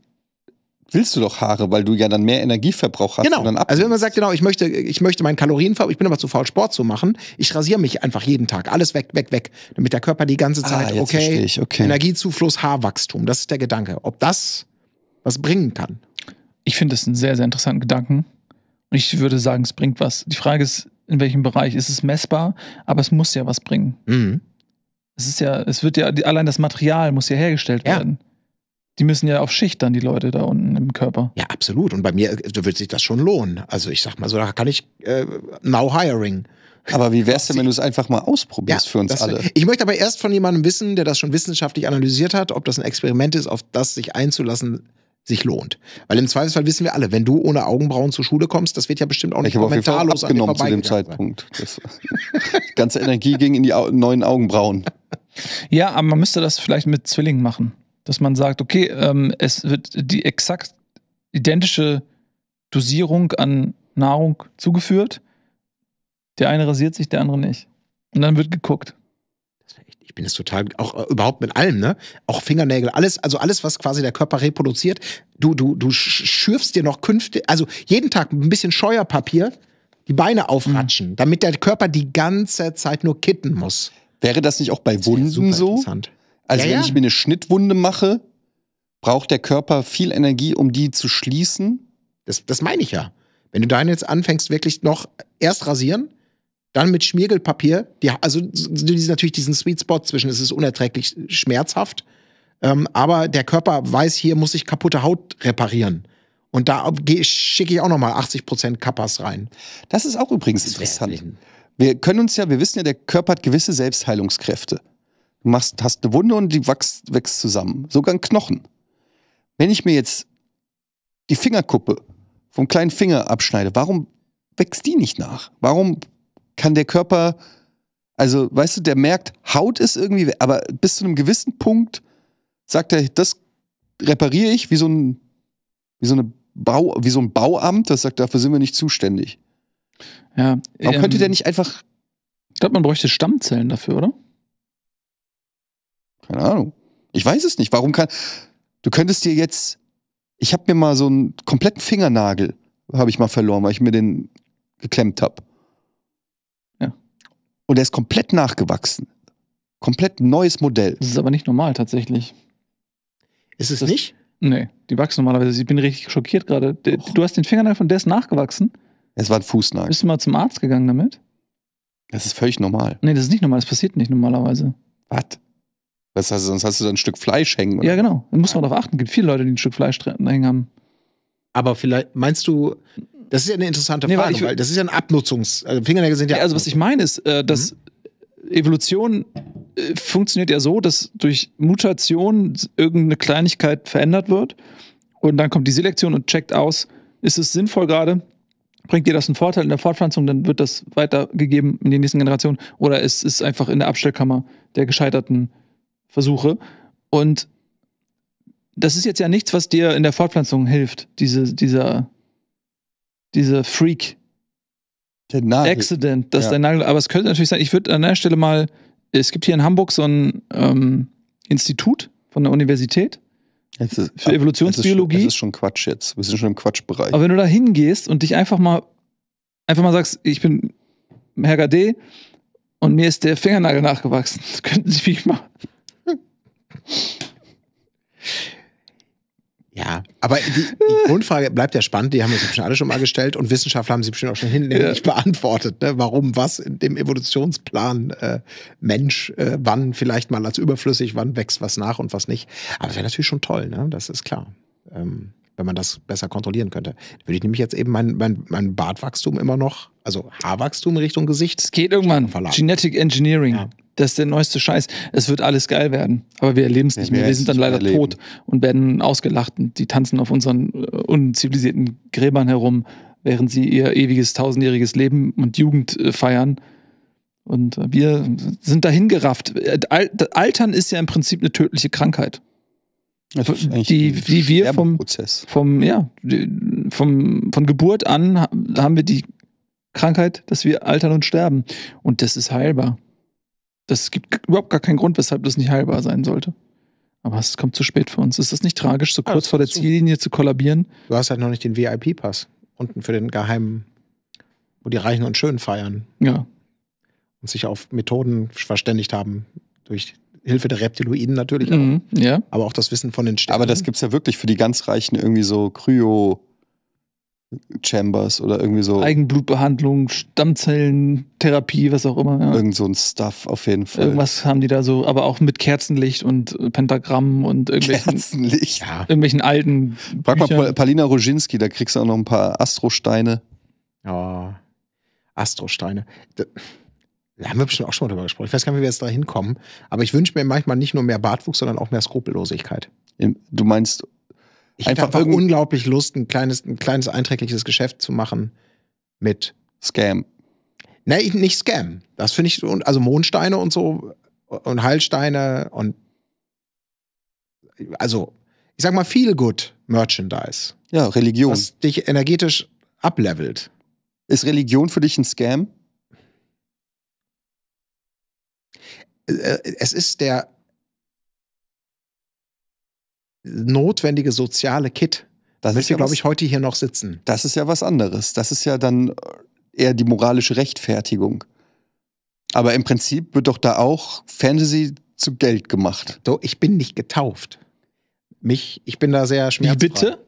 willst du doch Haare, weil du ja dann mehr Energieverbrauch hast. Genau. also wenn man sagt, genau, ich möchte, ich möchte meinen Kalorienverbrauch, ich bin aber zu faul, Sport zu machen, ich rasiere mich einfach jeden Tag, alles weg, weg, weg, damit der Körper die ganze ah, Zeit, ah, okay, ich, okay, Energiezufluss, Haarwachstum, das ist der Gedanke. Ob das was bringen kann? Ich finde das einen sehr, sehr interessanten Gedanken. Ich würde sagen, es bringt was. Die Frage ist, in welchem Bereich? Ist es messbar? Aber es muss ja was bringen. Mhm. Es ist ja, es wird ja, allein das Material muss ja hergestellt ja. werden die müssen ja auch schichtern, die Leute da unten im Körper. Ja, absolut. Und bei mir wird sich das schon lohnen. Also ich sag mal so, da kann ich äh, now hiring. Aber wie wär's denn, wenn du es einfach mal ausprobierst ja, für uns alle? Ich möchte aber erst von jemandem wissen, der das schon wissenschaftlich analysiert hat, ob das ein Experiment ist, auf das sich einzulassen sich lohnt. Weil im Zweifelsfall wissen wir alle, wenn du ohne Augenbrauen zur Schule kommst, das wird ja bestimmt auch nicht ich kommentarlos auf jeden zu dem Zeitpunkt. [LAUGHS] die ganze Energie ging in die neuen Augenbrauen. Ja, aber man müsste das vielleicht mit Zwillingen machen dass man sagt, okay, ähm, es wird die exakt identische Dosierung an Nahrung zugeführt. Der eine rasiert sich, der andere nicht. Und dann wird geguckt. Ich bin es total, auch äh, überhaupt mit allem, ne? Auch Fingernägel, alles, also alles, was quasi der Körper reproduziert. Du, du, du schürfst dir noch künftig, also jeden Tag ein bisschen Scheuerpapier die Beine aufratschen, mhm. damit der Körper die ganze Zeit nur kitten muss. Wäre das nicht auch bei Wunden so? Interessant. Also ja, wenn ja. ich mir eine Schnittwunde mache, braucht der Körper viel Energie, um die zu schließen. Das, das meine ich ja. Wenn du deine jetzt anfängst, wirklich noch erst rasieren, dann mit Schmiergelpapier, die, also natürlich diesen Sweet Spot zwischen, es ist unerträglich schmerzhaft, ähm, aber der Körper weiß, hier muss ich kaputte Haut reparieren. Und da schicke ich auch nochmal 80% Kappas rein. Das ist auch übrigens interessant. Wir können uns ja, wir wissen ja, der Körper hat gewisse Selbstheilungskräfte. Du machst, hast eine Wunde und die wächst, wächst zusammen. Sogar ein Knochen. Wenn ich mir jetzt die Fingerkuppe vom kleinen Finger abschneide, warum wächst die nicht nach? Warum kann der Körper, also weißt du, der merkt, Haut ist irgendwie, aber bis zu einem gewissen Punkt sagt er, das repariere ich wie so ein, wie so eine Bau, wie so ein Bauamt, das sagt, dafür sind wir nicht zuständig. Ja, Warum ähm, könnte der nicht einfach. Ich glaube, man bräuchte Stammzellen dafür, oder? Keine Ahnung. Ich weiß es nicht. Warum kann. Du könntest dir jetzt. Ich habe mir mal so einen kompletten Fingernagel, habe ich mal verloren, weil ich mir den geklemmt habe. Ja. Und der ist komplett nachgewachsen. Komplett neues Modell. Das ist aber nicht normal tatsächlich. Ist es das, nicht? Nee, die wachsen normalerweise. Ich bin richtig schockiert gerade. Du hast den Fingernagel von der ist nachgewachsen. Es war ein Fußnagel. Bist du mal zum Arzt gegangen damit? Das ist völlig normal. Nee, das ist nicht normal. Das passiert nicht normalerweise. Was? Das heißt, sonst hast du da ein Stück Fleisch hängen. Oder? Ja, genau. Da muss man darauf achten. Es gibt viele Leute, die ein Stück Fleisch hängen haben. Aber vielleicht meinst du, das ist ja eine interessante Frage, nee, weil, das ist ja ein Abnutzungs-, also Fingernägel sind ja. ja also, was ich meine, ist, äh, dass mhm. Evolution äh, funktioniert ja so, dass durch Mutation irgendeine Kleinigkeit verändert wird und dann kommt die Selektion und checkt aus, ist es sinnvoll gerade, bringt dir das einen Vorteil in der Fortpflanzung, dann wird das weitergegeben in die nächsten Generationen oder ist es einfach in der Abstellkammer der gescheiterten Versuche. Und das ist jetzt ja nichts, was dir in der Fortpflanzung hilft, diese, dieser, dieser Freak. Der Nagel. Accident, dass ja. dein Nagel. Aber es könnte natürlich sein, ich würde an der Stelle mal, es gibt hier in Hamburg so ein ähm, Institut von der Universität ist, für äh, Evolutionsbiologie. Das ist, ist, schon Quatsch jetzt. Wir sind schon im Quatschbereich. Aber wenn du da hingehst und dich einfach mal, einfach mal sagst, ich bin Herr Gade und mir ist der Fingernagel nachgewachsen, [LAUGHS] könnten Sie mich mal ja, aber die, die, [LAUGHS] Grundfrage bleibt ja spannend, die haben uns bestimmt alle schon mal gestellt und Wissenschaftler haben sie bestimmt auch schon hinlänglich ja. beantwortet, ne? warum was in dem Evolutionsplan äh, Mensch äh, wann vielleicht mal als überflüssig, wann wächst was nach und was nicht. Aber wäre natürlich schon toll, ne? das ist klar, ähm, wenn man das besser kontrollieren könnte. Würde ich nämlich jetzt eben mein, mein, mein Bartwachstum immer noch, also Haarwachstum Richtung Gesicht. Es geht irgendwann, Genetic Engineering. Ja das ist der neueste Scheiß. Es wird alles geil werden. Aber wir erleben es nicht mehr. Wir sind dann leider erleben. tot und werden ausgelacht. Und die tanzen auf unseren äh, unzivilisierten Gräbern herum, während sie ihr ewiges tausendjähriges Leben und Jugend äh, feiern. Und äh, wir sind dahin gerafft. Altern ist ja im Prinzip eine tödliche Krankheit. Die, die wir vom, vom, ja, vom, von Geburt an haben wir die Krankheit, dass wir altern und sterben. Und das ist heilbar. Das gibt überhaupt gar keinen Grund, weshalb das nicht heilbar sein sollte. Aber es kommt zu spät für uns. Ist das nicht tragisch, so ja, ah, kurz vor der Ziellinie zu kollabieren? Du hast halt noch nicht den VIP-Pass unten für den geheimen, wo die Reichen und Schönen feiern. Ja. Und sich auf Methoden verständigt haben, durch Hilfe der Reptiloiden natürlich. Mhm, auch. Ja. Aber auch das Wissen von den Sternen. Aber das gibt es ja wirklich für die ganz Reichen irgendwie so Kryo. Chambers oder irgendwie so. Eigenblutbehandlung, Stammzellen, Therapie, was auch immer. Ja. Irgend so ein Stuff auf jeden Fall. Irgendwas haben die da so, aber auch mit Kerzenlicht und äh, Pentagrammen und irgendwelchen, Kerzenlicht. irgendwelchen alten. Frag mal Palina Roginski, da kriegst du auch noch ein paar Astrosteine. Ja, Astrosteine. da haben wir bestimmt auch schon mal drüber gesprochen. Ich weiß gar nicht, wie wir jetzt da hinkommen. Aber ich wünsche mir manchmal nicht nur mehr Bartwuchs, sondern auch mehr Skrupellosigkeit. Du meinst ich einfach, einfach unglaublich Lust, ein kleines, ein kleines einträgliches Geschäft zu machen mit Scam. Nee, nicht Scam. Das finde ich, also Mondsteine und so und Heilsteine und also, ich sag mal, viel gut Merchandise. Ja, Religion. Was dich energetisch ablevelt. Ist Religion für dich ein Scam? Äh, äh, es ist der notwendige soziale Kit, das dass wir, ja glaube ich, heute hier noch sitzen. Das ist ja was anderes. Das ist ja dann äh, eher die moralische Rechtfertigung. Aber im Prinzip wird doch da auch Fantasy zu Geld gemacht. So, ich bin nicht getauft. Mich, ich bin da sehr schmerzfrei. Wie bitte?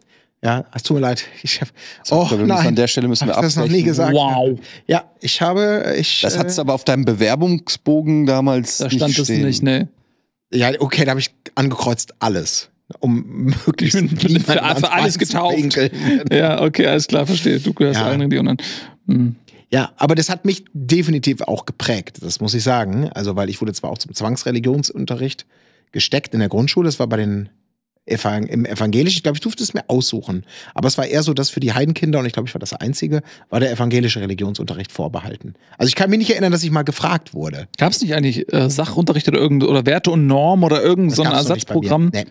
Ja, es tut mir leid. Ich hab, so, oh, nein. An der Stelle müssen wir abbrechen. Das noch nie gesagt. Wow. Ja, ich habe, ich. Das hat es äh, aber auf deinem Bewerbungsbogen damals. Da stand nicht stehen. nicht, ne? Ja, okay, da habe ich angekreuzt alles um möglichst ich bin, bin für, für alles getauft. Ja, okay, alles klar, verstehe. Du gehörst ja. allen Regionen. Mhm. Ja, aber das hat mich definitiv auch geprägt, das muss ich sagen. Also, weil ich wurde zwar auch zum Zwangsreligionsunterricht gesteckt in der Grundschule, das war bei den Evang im evangelischen, ich glaube, ich durfte es mir aussuchen. Aber es war eher so, dass für die Heidenkinder, und ich glaube, ich war das Einzige, war der evangelische Religionsunterricht vorbehalten. Also ich kann mich nicht erinnern, dass ich mal gefragt wurde. Gab es nicht eigentlich äh, Sachunterricht oder, irgend, oder Werte und Norm oder irgendein so ein Ersatzprogramm? Nee.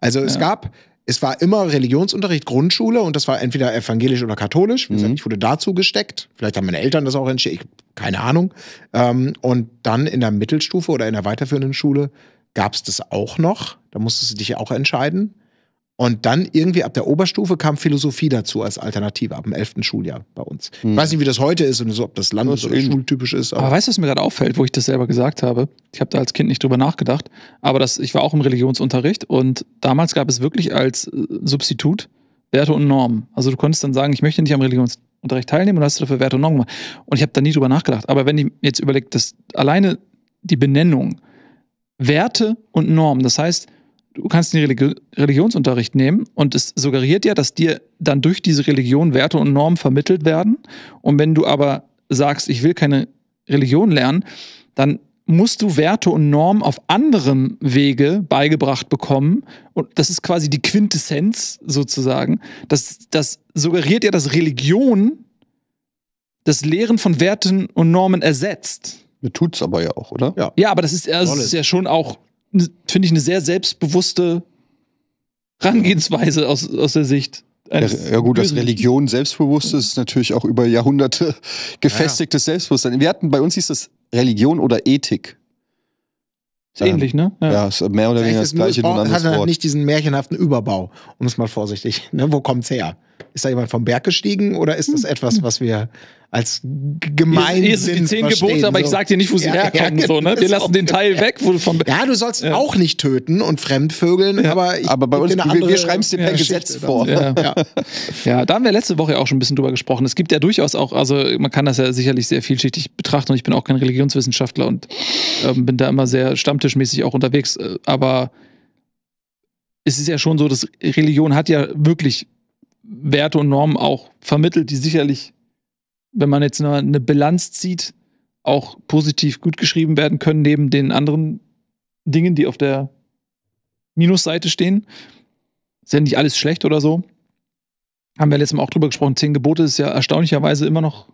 Also es ja. gab, es war immer Religionsunterricht, Grundschule und das war entweder evangelisch oder katholisch. Wie gesagt, mhm. ich wurde dazu gesteckt. Vielleicht haben meine Eltern das auch entschieden, keine Ahnung. Ähm, und dann in der Mittelstufe oder in der weiterführenden Schule gab es das auch noch. Da musstest du dich auch entscheiden. Und dann irgendwie ab der Oberstufe kam Philosophie dazu als Alternative, ab dem 11. Schuljahr bei uns. Hm. Ich weiß nicht, wie das heute ist und so, ob das land- oder so schultypisch ist. Aber, aber weißt du, was mir gerade auffällt, wo ich das selber gesagt habe? Ich habe da als Kind nicht drüber nachgedacht, aber das, ich war auch im Religionsunterricht und damals gab es wirklich als äh, Substitut Werte und Normen. Also du konntest dann sagen, ich möchte nicht am Religionsunterricht teilnehmen und hast dafür Werte und Normen gemacht. Und ich habe da nie drüber nachgedacht. Aber wenn ich jetzt überlege, dass alleine die Benennung Werte und Normen, das heißt, du kannst den Religi Religionsunterricht nehmen und es suggeriert ja, dass dir dann durch diese Religion Werte und Normen vermittelt werden. Und wenn du aber sagst, ich will keine Religion lernen, dann musst du Werte und Normen auf anderem Wege beigebracht bekommen. Und das ist quasi die Quintessenz sozusagen. Das, das suggeriert ja, dass Religion das Lehren von Werten und Normen ersetzt. Tut es aber ja auch, oder? Ja, ja aber das ist, das ist ja schon auch finde ich, eine sehr selbstbewusste Herangehensweise aus, aus der Sicht ja, ja, gut, dass Religion selbstbewusst ist, ist natürlich auch über Jahrhunderte [LAUGHS] gefestigtes ja, Selbstbewusstsein. Wir hatten bei uns hieß das Religion oder Ethik. Ist ähm, ähnlich, ne? Ja, ist mehr oder weniger das gleiche, nur ein anderes halt Wort. nicht diesen märchenhaften Überbau, um es mal vorsichtig. Ne? Wo kommt's her? Ist da jemand vom Berg gestiegen oder ist das hm. etwas, was wir als gemein hier, hier sind die zehn Gebote, aber so. ich sag dir nicht, wo sie ja, herkommen. so, genau. ne? Wir lassen den Teil weg. Wo von ja, du sollst ja. auch nicht töten und fremdvögeln, aber, ich aber bei uns, wir, wir schreiben es dir per Gesetz vor. Ja. da haben wir letzte Woche auch schon ein bisschen drüber gesprochen. Es gibt ja durchaus auch, also man kann das ja sicherlich sehr vielschichtig betrachten und ich bin auch kein Religionswissenschaftler und äh, bin da immer sehr stammtischmäßig auch unterwegs, äh, aber es ist ja schon so, dass Religion hat ja wirklich Werte und Normen auch vermittelt, die sicherlich, wenn man jetzt eine, Bilanz zieht, auch positiv gut geschrieben werden können, neben den anderen Dingen, die auf der Minusseite stehen. Ist ja nicht alles schlecht oder so. Haben wir letztes Mal auch drüber gesprochen. Zehn Gebote ist ja erstaunlicherweise immer noch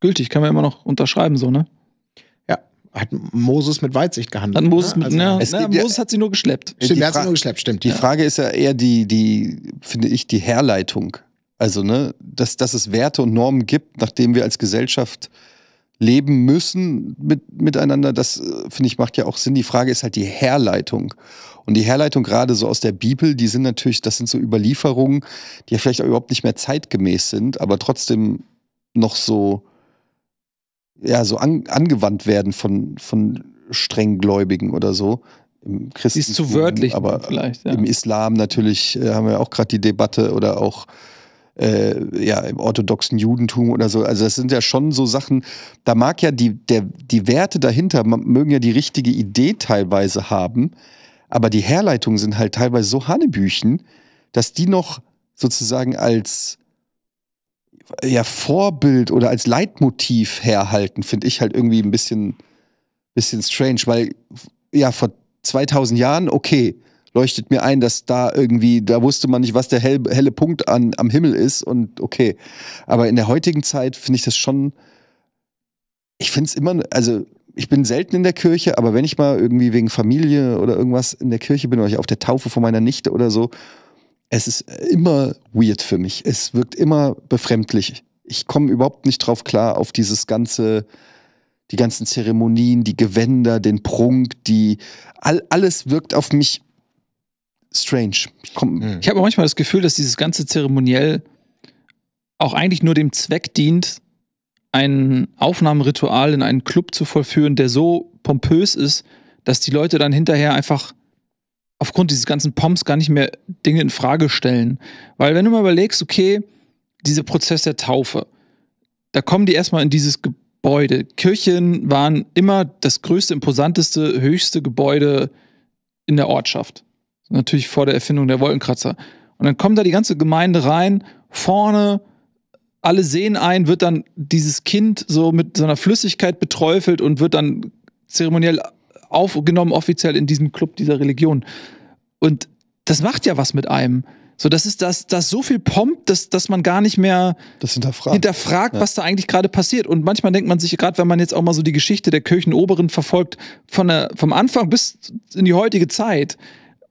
gültig, kann man immer noch unterschreiben, so, ne? hat Moses mit Weitsicht gehandelt. Hat Moses, ne? mit, also, na, na, ne, gibt, Moses hat sie nur geschleppt. Stimmt, er hat sie nur geschleppt, stimmt. Die ja. Frage ist ja eher die, die, finde ich, die Herleitung. Also, ne, dass, dass es Werte und Normen gibt, nachdem wir als Gesellschaft leben müssen mit, miteinander, das äh, finde ich macht ja auch Sinn. Die Frage ist halt die Herleitung. Und die Herleitung gerade so aus der Bibel, die sind natürlich, das sind so Überlieferungen, die ja vielleicht auch überhaupt nicht mehr zeitgemäß sind, aber trotzdem noch so ja, so an, angewandt werden von, von strenggläubigen oder so. Im ist zu wörtlich, aber vielleicht, ja. im Islam natürlich äh, haben wir auch gerade die Debatte oder auch äh, ja, im orthodoxen Judentum oder so. Also das sind ja schon so Sachen, da mag ja die, der, die Werte dahinter, mögen ja die richtige Idee teilweise haben, aber die Herleitungen sind halt teilweise so Hanebüchen, dass die noch sozusagen als ja, Vorbild oder als Leitmotiv herhalten, finde ich halt irgendwie ein bisschen, bisschen strange, weil ja, vor 2000 Jahren, okay, leuchtet mir ein, dass da irgendwie, da wusste man nicht, was der hell, helle Punkt an, am Himmel ist und okay. Aber in der heutigen Zeit finde ich das schon, ich finde es immer, also ich bin selten in der Kirche, aber wenn ich mal irgendwie wegen Familie oder irgendwas in der Kirche bin oder ich auf der Taufe von meiner Nichte oder so es ist äh, immer weird für mich. Es wirkt immer befremdlich. Ich komme überhaupt nicht drauf klar auf dieses ganze, die ganzen Zeremonien, die Gewänder, den Prunk, die all, alles wirkt auf mich strange. Ich, hm. ich habe manchmal das Gefühl, dass dieses ganze zeremoniell auch eigentlich nur dem Zweck dient, ein Aufnahmeritual in einen Club zu vollführen, der so pompös ist, dass die Leute dann hinterher einfach aufgrund dieses ganzen Pomps gar nicht mehr Dinge in Frage stellen. Weil wenn du mal überlegst, okay, dieser Prozess der Taufe, da kommen die erstmal in dieses Gebäude. Kirchen waren immer das größte, imposanteste, höchste Gebäude in der Ortschaft. Natürlich vor der Erfindung der Wolkenkratzer. Und dann kommt da die ganze Gemeinde rein, vorne, alle sehen ein, wird dann dieses Kind so mit so einer Flüssigkeit beträufelt und wird dann zeremoniell aufgenommen offiziell in diesem Club dieser Religion. Und das macht ja was mit einem. So, das ist das, das so viel Pomp, dass, dass man gar nicht mehr das hinterfragt, hinterfragt ja. was da eigentlich gerade passiert. Und manchmal denkt man sich, gerade wenn man jetzt auch mal so die Geschichte der Kirchenoberen verfolgt, von der, vom Anfang bis in die heutige Zeit,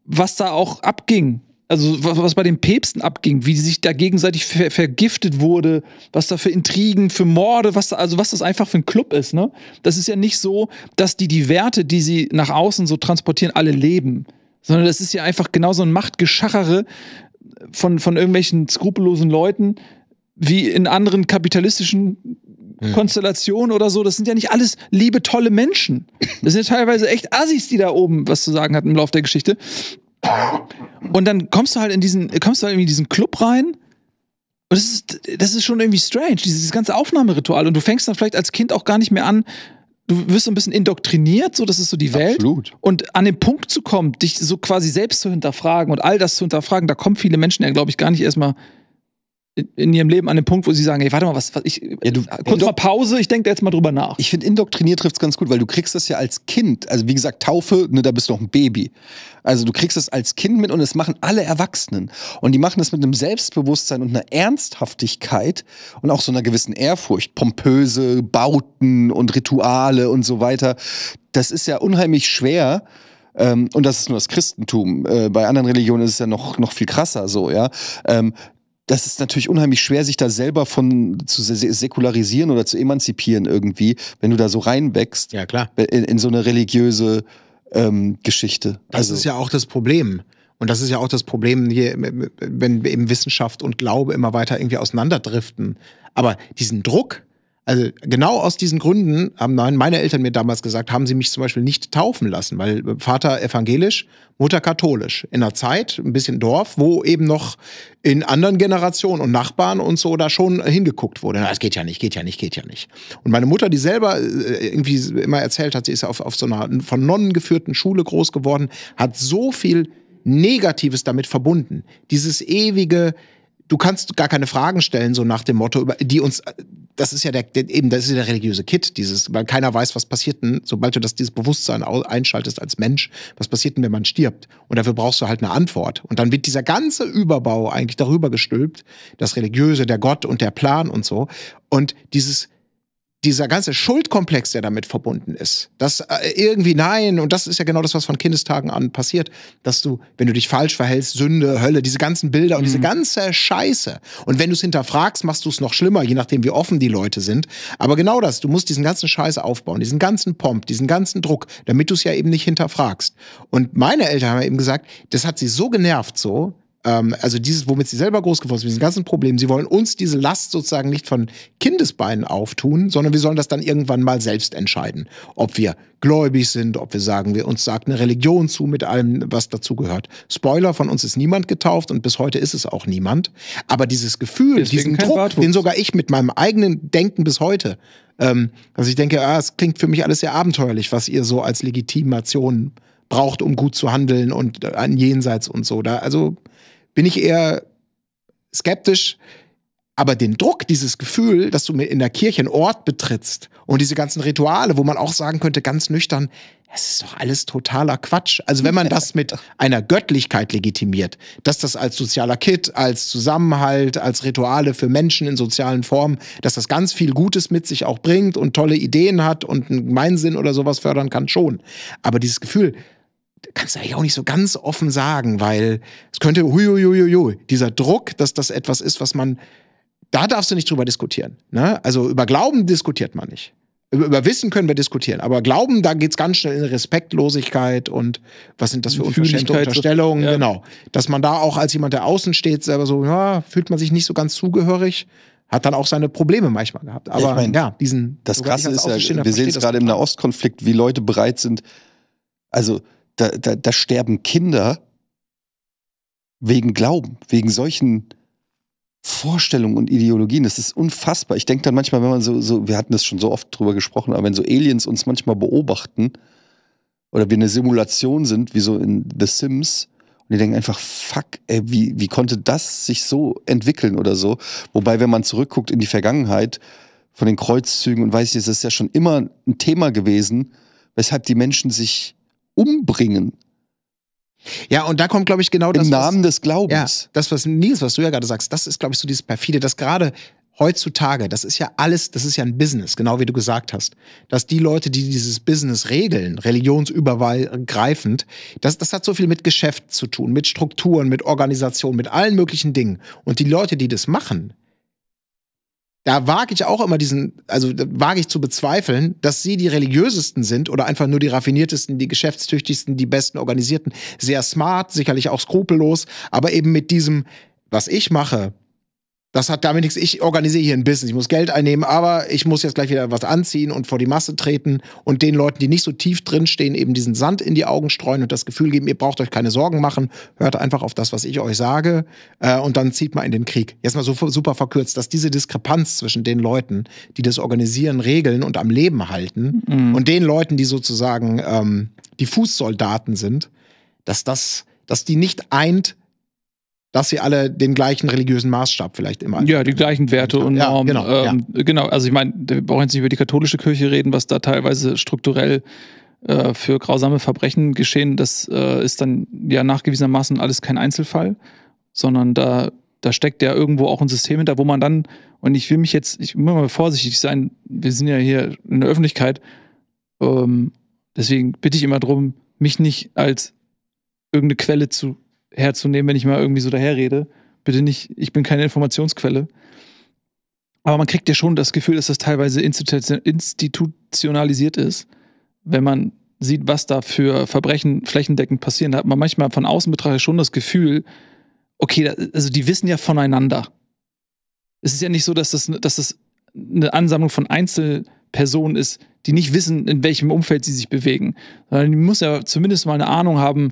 was da auch abging also was, was bei den Päpsten abging, wie die sich da gegenseitig ver vergiftet wurde, was da für Intrigen, für Morde, was da, also was das einfach für ein Club ist. Ne? Das ist ja nicht so, dass die die Werte, die sie nach außen so transportieren, alle leben, sondern das ist ja einfach genau so ein Machtgeschachere von, von irgendwelchen skrupellosen Leuten, wie in anderen kapitalistischen hm. Konstellation oder so. Das sind ja nicht alles liebe, tolle Menschen. Das sind ja teilweise echt Assis, die da oben was zu sagen hatten im Laufe der Geschichte. Und dann kommst du halt in diesen, kommst du halt irgendwie in diesen Club rein. Und das ist, das ist schon irgendwie strange, dieses ganze Aufnahmeritual. Und du fängst dann vielleicht als Kind auch gar nicht mehr an, du wirst so ein bisschen indoktriniert, so das ist so die Welt. Absolut. Und an den Punkt zu kommen, dich so quasi selbst zu hinterfragen und all das zu hinterfragen, da kommen viele Menschen ja, glaube ich, gar nicht erstmal in ihrem Leben an dem Punkt, wo sie sagen, ey, warte mal, was, was ich ja, du, äh, kurz mal Pause, ich denke da jetzt mal drüber nach. Ich finde indoktriniert trifft es ganz gut, weil du kriegst das ja als Kind, also wie gesagt, Taufe, ne, da bist du noch ein Baby. Also du kriegst das als Kind mit und das machen alle Erwachsenen und die machen das mit einem Selbstbewusstsein und einer Ernsthaftigkeit und auch so einer gewissen Ehrfurcht, pompöse Bauten und Rituale und so weiter. Das ist ja unheimlich schwer. Ähm, und das ist nur das Christentum. Äh, bei anderen Religionen ist es ja noch, noch viel krasser so, ja. Ähm, das ist natürlich unheimlich schwer, sich da selber von zu säkularisieren oder zu emanzipieren irgendwie, wenn du da so reinwächst. Ja, klar. In, in so eine religiöse ähm, Geschichte. Das also, ist ja auch das Problem. Und das ist ja auch das Problem hier, wenn eben Wissenschaft und Glaube immer weiter irgendwie auseinanderdriften. Aber diesen Druck, also genau aus diesen Gründen haben meine Eltern mir damals gesagt, haben sie mich zum Beispiel nicht taufen lassen, weil Vater evangelisch, Mutter katholisch. In einer Zeit, ein bisschen Dorf, wo eben noch in anderen Generationen und Nachbarn und so da schon hingeguckt wurde. Das geht ja nicht, geht ja nicht, geht ja nicht. Und meine Mutter, die selber äh, irgendwie immer erzählt hat, sie ist auf, auf so einer von Nonnen geführten Schule groß geworden, hat so viel Negatives damit verbunden. Dieses ewige, du kannst gar keine Fragen stellen, so nach dem Motto, über, die uns, das ist ja der, der, eben, das ist ja der religiöse Kit, dieses, weil keiner weiß, was passiert denn, sobald du das, dieses Bewusstsein einschaltest als Mensch, was passiert denn, wenn man stirbt? Und dafür brauchst du halt eine Antwort. Und dann wird dieser ganze Überbau eigentlich darüber gestülpt, das Religiöse, der Gott und der Plan und so. Und dieses, dieser ganze Schuldkomplex, der damit verbunden ist, dass äh, irgendwie nein, und das ist ja genau das, was von Kindestagen an passiert, dass du, wenn du dich falsch verhältst, Sünde, Hölle, diese ganzen Bilder und mhm. diese ganze Scheiße. Und wenn du es hinterfragst, machst du es noch schlimmer, je nachdem, wie offen die Leute sind. Aber genau das, du musst diesen ganzen Scheiß aufbauen, diesen ganzen Pomp, diesen ganzen Druck, damit du es ja eben nicht hinterfragst. Und meine Eltern haben eben gesagt, das hat sie so genervt so, ähm, also dieses, womit sie selber groß geworden sind, diesen ganzen Problem. Sie wollen uns diese Last sozusagen nicht von Kindesbeinen auftun, sondern wir sollen das dann irgendwann mal selbst entscheiden, ob wir gläubig sind, ob wir sagen, wir uns sagt eine Religion zu mit allem, was dazu gehört. Spoiler, von uns ist niemand getauft und bis heute ist es auch niemand. Aber dieses Gefühl, Deswegen diesen Druck, Bartwuchs. den sogar ich mit meinem eigenen Denken bis heute, ähm, also ich denke, ah, es klingt für mich alles sehr abenteuerlich, was ihr so als Legitimation braucht, um gut zu handeln und ein äh, jenseits und so. Da, also bin ich eher skeptisch. Aber den Druck, dieses Gefühl, dass du in der Kirche einen Ort betrittst und diese ganzen Rituale, wo man auch sagen könnte, ganz nüchtern, es ist doch alles totaler Quatsch. Also wenn man das mit [LAUGHS] einer Göttlichkeit legitimiert, dass das als sozialer Kit, als Zusammenhalt, als Rituale für Menschen in sozialen Formen, dass das ganz viel Gutes mit sich auch bringt und tolle Ideen hat und einen Gemeinsinn oder sowas fördern kann, schon. Aber dieses Gefühl, kannst du eigentlich auch nicht so ganz offen sagen, weil es könnte, huiuiuiui, dieser Druck, dass das etwas ist, was man, da darfst du nicht drüber diskutieren. Ne? Also über Glauben diskutiert man nicht. Über, über Wissen können wir diskutieren, aber Glauben, da geht es ganz schnell in Respektlosigkeit und was sind das für unverschämte Unterstellungen, ja. genau. Dass man da auch als jemand, der außen steht, selber so, ja, fühlt man sich nicht so ganz zugehörig hat dann auch seine Probleme manchmal gehabt. Aber ich mein, ja, diesen. Das Krasse ist ja, wir sehen es gerade im Nahostkonflikt, wie Leute bereit sind. Also da, da, da sterben Kinder wegen Glauben, wegen solchen Vorstellungen und Ideologien. Das ist unfassbar. Ich denke dann manchmal, wenn man so, so, wir hatten das schon so oft drüber gesprochen, aber wenn so Aliens uns manchmal beobachten oder wir eine Simulation sind, wie so in The Sims, und die denken einfach, fuck, ey, wie, wie konnte das sich so entwickeln oder so? Wobei, wenn man zurückguckt in die Vergangenheit von den Kreuzzügen und weiß ich, es ist ja schon immer ein Thema gewesen, weshalb die Menschen sich umbringen. Ja, und da kommt, glaube ich, genau das. Im Namen was, des Glaubens. Ja, das, was Nils, was du ja gerade sagst, das ist, glaube ich, so dieses perfide, dass gerade heutzutage, das ist ja alles, das ist ja ein Business, genau wie du gesagt hast, dass die Leute, die dieses Business regeln, religionsübergreifend, das, das hat so viel mit Geschäft zu tun, mit Strukturen, mit Organisation, mit allen möglichen Dingen. Und die Leute, die das machen, da wage ich auch immer diesen, also wage ich zu bezweifeln, dass sie die religiösesten sind oder einfach nur die raffiniertesten, die geschäftstüchtigsten, die besten organisierten. Sehr smart, sicherlich auch skrupellos, aber eben mit diesem, was ich mache, das hat damit nichts. Ich organisiere hier ein Business. Ich muss Geld einnehmen, aber ich muss jetzt gleich wieder was anziehen und vor die Masse treten und den Leuten, die nicht so tief drin stehen, eben diesen Sand in die Augen streuen und das Gefühl geben, ihr braucht euch keine Sorgen machen. Hört einfach auf das, was ich euch sage äh, und dann zieht man in den Krieg. Jetzt mal so super verkürzt, dass diese Diskrepanz zwischen den Leuten, die das organisieren, regeln und am Leben halten mhm. und den Leuten, die sozusagen ähm, die Fußsoldaten sind, dass das, dass die nicht eint, dass sie alle den gleichen religiösen Maßstab vielleicht immer. Ja, die gleichen Werte und genau, Normen. Ja, genau, ähm, ja. genau, also ich meine, wir brauchen jetzt nicht über die katholische Kirche reden, was da teilweise strukturell äh, für grausame Verbrechen geschehen. Das äh, ist dann ja nachgewiesenermaßen alles kein Einzelfall, sondern da, da steckt ja irgendwo auch ein System hinter, wo man dann, und ich will mich jetzt, ich muss mal vorsichtig sein, wir sind ja hier in der Öffentlichkeit, ähm, deswegen bitte ich immer darum, mich nicht als irgendeine Quelle zu herzunehmen, wenn ich mal irgendwie so daherrede. Bitte nicht, ich bin keine Informationsquelle. Aber man kriegt ja schon das Gefühl, dass das teilweise institutionalisiert ist, wenn man sieht, was da für Verbrechen flächendeckend passieren. Da hat man manchmal von außen betrachtet schon das Gefühl, okay, also die wissen ja voneinander. Es ist ja nicht so, dass das, dass das eine Ansammlung von Einzelpersonen ist, die nicht wissen, in welchem Umfeld sie sich bewegen, sondern die muss ja zumindest mal eine Ahnung haben,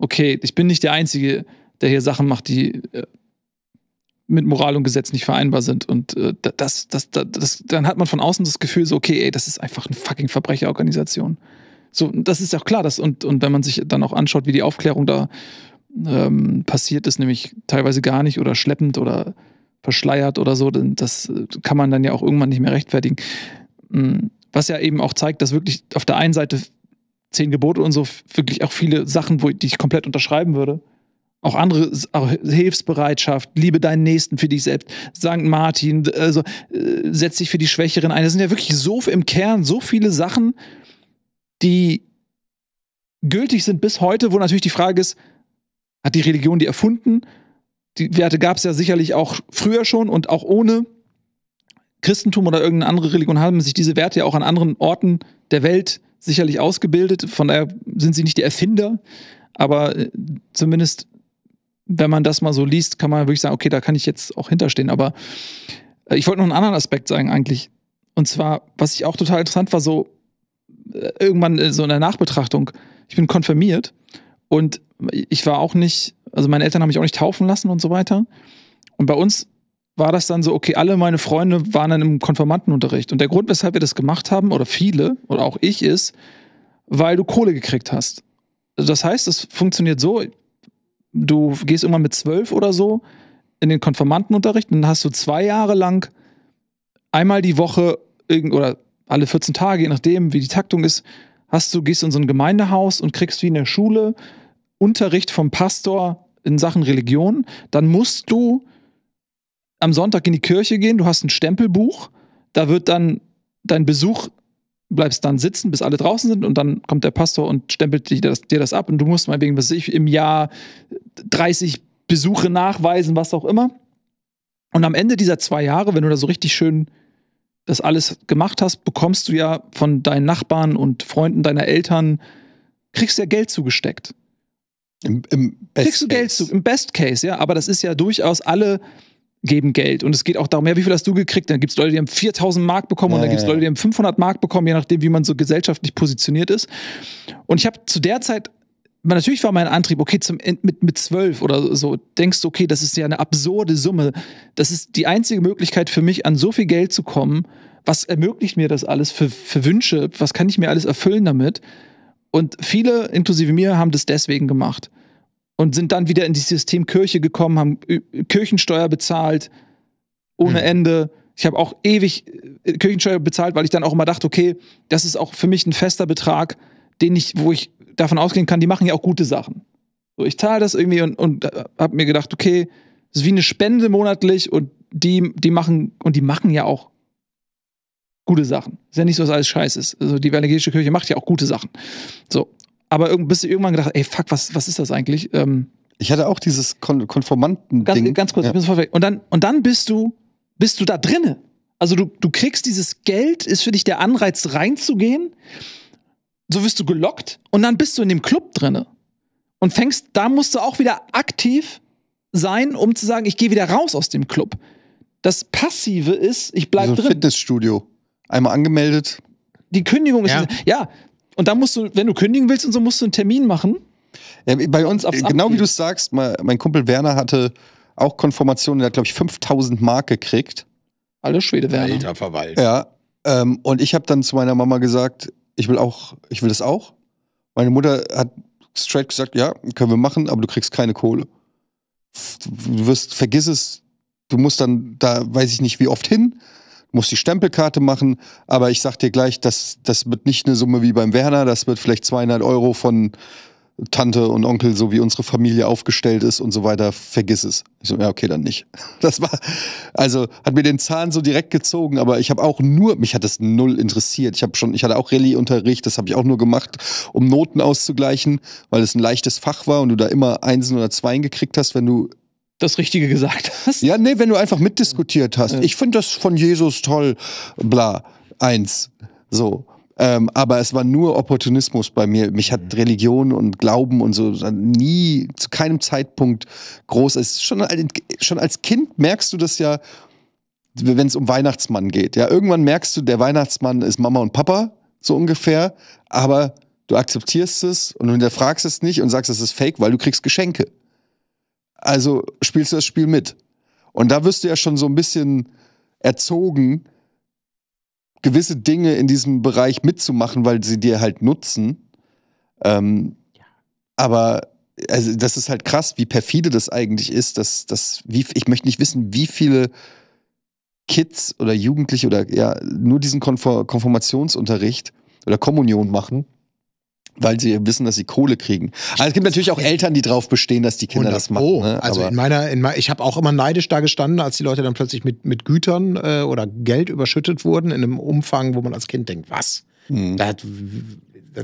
okay, ich bin nicht der Einzige, der hier Sachen macht, die äh, mit Moral und Gesetz nicht vereinbar sind. Und äh, das, das, das, das, dann hat man von außen das Gefühl, so, okay, ey, das ist einfach eine fucking Verbrecherorganisation. So, das ist ja auch klar, das, und, und wenn man sich dann auch anschaut, wie die Aufklärung da ähm, passiert ist, nämlich teilweise gar nicht oder schleppend oder verschleiert oder so, das äh, kann man dann ja auch irgendwann nicht mehr rechtfertigen. Hm, was ja eben auch zeigt, dass wirklich auf der einen Seite zehn Gebote und so wirklich auch viele Sachen, wo ich, die ich komplett unterschreiben würde. Auch andere, auch Hilfsbereitschaft, liebe deinen Nächsten für dich selbst, St. Martin, also äh, setz dich für die Schwächeren ein. Das sind ja wirklich so im Kern so viele Sachen, die gültig sind bis heute, wo natürlich die Frage ist, hat die Religion die erfunden? Die Werte gab es ja sicherlich auch früher schon und auch ohne Christentum oder irgendeine andere Religion haben sich diese Werte ja auch an anderen Orten der Welt sicherlich ausgebildet, von daher sind sie nicht die Erfinder, aber äh, zumindest, wenn man das mal so liest, kann man wirklich sagen, okay, da kann ich jetzt auch hinterstehen. Aber äh, ich wollte noch einen anderen Aspekt sagen eigentlich. Und zwar, was ich auch total interessant war, so äh, irgendwann so in der Nachbetrachtung, ich bin konfirmiert und ich war auch nicht, also meine Eltern haben mich auch nicht taufen lassen und so weiter. Und bei uns war das dann so, okay, alle meine Freunde waren dann im Konformantenunterricht. Und der Grund, weshalb wir das gemacht haben, oder viele, oder auch ich, ist, weil du Kohle gekriegt hast. Also das heißt, es funktioniert so, du gehst irgendwann mit zwölf oder so in den Konformantenunterricht und dann hast du zwei Jahre lang einmal die Woche oder alle 14 Tage, je nachdem, wie die Taktung ist, hast du, gehst in so ein Gemeindehaus und kriegst wie in der Schule Unterricht vom Pastor in Sachen Religion. Dann musst du am Sonntag in die Kirche gehen, du hast ein Stempelbuch, da wird dann dein Besuch, bleibst dann sitzen, bis alle draußen sind und dann kommt der Pastor und stempelt dir das, dir das ab und du musst mal wegen, was ich, im Jahr 30 Besuche nachweisen, was auch immer. Und am Ende dieser zwei Jahre, wenn du da so richtig schön das alles gemacht hast, bekommst du ja von deinen Nachbarn und Freunden deiner Eltern, kriegst ja Geld zugesteckt. Im, im Best kriegst du Geld Case. zu, im Best Case, ja. Aber das ist ja durchaus alle geben Geld. Und es geht auch darum, ja, wie viel hast du gekriegt? Dann gibt es Leute, die haben 4000 Mark bekommen ja, und dann gibt es Leute, die haben 500 Mark bekommen, je nachdem, wie man so gesellschaftlich positioniert ist. Und ich habe zu der Zeit natürlich war mein Antrieb, okay, zum, mit, mit zwölf oder so, denkst du, okay, das ist ja eine absurde Summe. Das ist die einzige Möglichkeit für mich, an so viel Geld zu kommen. Was ermöglicht mir das alles für, für Wünsche? Was kann ich mir alles erfüllen damit? Und viele, inklusive mir, haben das deswegen gemacht und sind dann wieder in dieses System Kirche gekommen, haben Kirchensteuer bezahlt ohne hm. Ende. Ich habe auch ewig äh, Kirchensteuer bezahlt, weil ich dann auch immer dachte, okay, das ist auch für mich ein fester Betrag, den ich, wo ich davon ausgehen kann, die machen ja auch gute Sachen. So, ich zahle das irgendwie und, und äh, habe mir gedacht, okay, das ist wie eine Spende monatlich und die, die machen, und die machen ja auch gute Sachen. Ist ja nicht so, dass alles scheiße ist. Also die evangelische Kirche macht ja auch gute Sachen. So aber bist du irgendwann gedacht, ey, fuck, was, was ist das eigentlich? Ähm, ich hatte auch dieses Kon Konformanten. Ding. ganz kurz, ja. ich bin sofort weg. Und dann, und dann bist du, bist du da drinne. Also du, du kriegst dieses Geld, ist für dich der Anreiz reinzugehen. So wirst du gelockt und dann bist du in dem Club drinne. Und fängst, da musst du auch wieder aktiv sein, um zu sagen, ich gehe wieder raus aus dem Club. Das Passive ist, ich bleibe also drin. Fitnessstudio. Einmal angemeldet. Die Kündigung ist. Ja, ja und da musst du, wenn du kündigen willst und so, musst du einen Termin machen. Ja, ähm, bei uns, genau wie du es sagst, mein Kumpel Werner hatte auch Konformation, der hat, glaube ich, 5000 Mark gekriegt. Alle Schwede Werner. Alter Verwalt. Ja. Ähm, und ich habe dann zu meiner Mama gesagt, ich will auch, ich will das auch. Meine Mutter hat straight gesagt, ja, können wir machen, aber du kriegst keine Kohle. Du wirst, vergiss es, du musst dann da, weiß ich nicht, wie oft hin muss die Stempelkarte machen, aber ich sag dir gleich, das, das wird nicht eine Summe wie beim Werner, das wird vielleicht 200 Euro von Tante und Onkel, so wie unsere Familie aufgestellt ist und so weiter, vergiss es. Ich so, ja, okay, dann nicht. [LAUGHS] Das war, also hat mir den Zahn so direkt gezogen, aber ich habe auch nur, mich hat das null interessiert. Ich habe schon, ich hatte auch Rallye-Unterricht, das habe ich auch nur gemacht, um Noten auszugleichen, weil es ein leichtes Fach war und du da immer Einsen oder Zweien gekriegt hast, wenn du das Richtige gesagt hast. Ja, nee, wenn du einfach mitdiskutiert hast. Ja. Ich finde das von Jesus toll, bla, eins. So. Ähm, aber es war nur Opportunismus bei mir. Mich hat mhm. Religion und Glauben und so nie, zu keinem Zeitpunkt groß. Es ist schon, schon als Kind merkst du das ja, wenn es um Weihnachtsmann geht. Ja, irgendwann merkst du, der Weihnachtsmann ist Mama und Papa, so ungefähr. Aber du akzeptierst es und hinterfragst es nicht und sagst, es ist fake, weil du kriegst Geschenke. Also spielst du das Spiel mit. Und da wirst du ja schon so ein bisschen erzogen, gewisse Dinge in diesem Bereich mitzumachen, weil sie dir halt nutzen. Ähm, ja. Aber also das ist halt krass, wie perfide das eigentlich ist, dass, dass wie, ich möchte nicht wissen, wie viele Kids oder Jugendliche oder ja, nur diesen Konfor Konformationsunterricht oder Kommunion machen weil sie wissen, dass sie Kohle kriegen. Aber also es gibt natürlich auch Eltern, die drauf bestehen, dass die Kinder das machen. Oh, ne? also in meiner, in meiner ich habe auch immer neidisch da gestanden, als die Leute dann plötzlich mit, mit Gütern äh, oder Geld überschüttet wurden in einem Umfang, wo man als Kind denkt, was? Mhm. Da,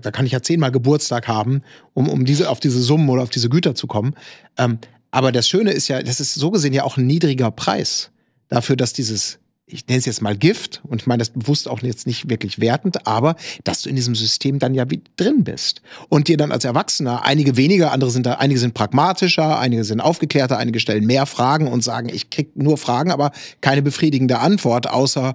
da, kann ich ja zehnmal Geburtstag haben, um, um diese, auf diese Summen oder auf diese Güter zu kommen. Ähm, aber das Schöne ist ja, das ist so gesehen ja auch ein niedriger Preis dafür, dass dieses ich nenne es jetzt mal Gift, und ich meine das bewusst auch jetzt nicht wirklich wertend, aber dass du in diesem System dann ja drin bist und dir dann als Erwachsener, einige weniger, andere sind da, einige sind pragmatischer, einige sind aufgeklärter, einige stellen mehr Fragen und sagen, ich krieg nur Fragen, aber keine befriedigende Antwort, außer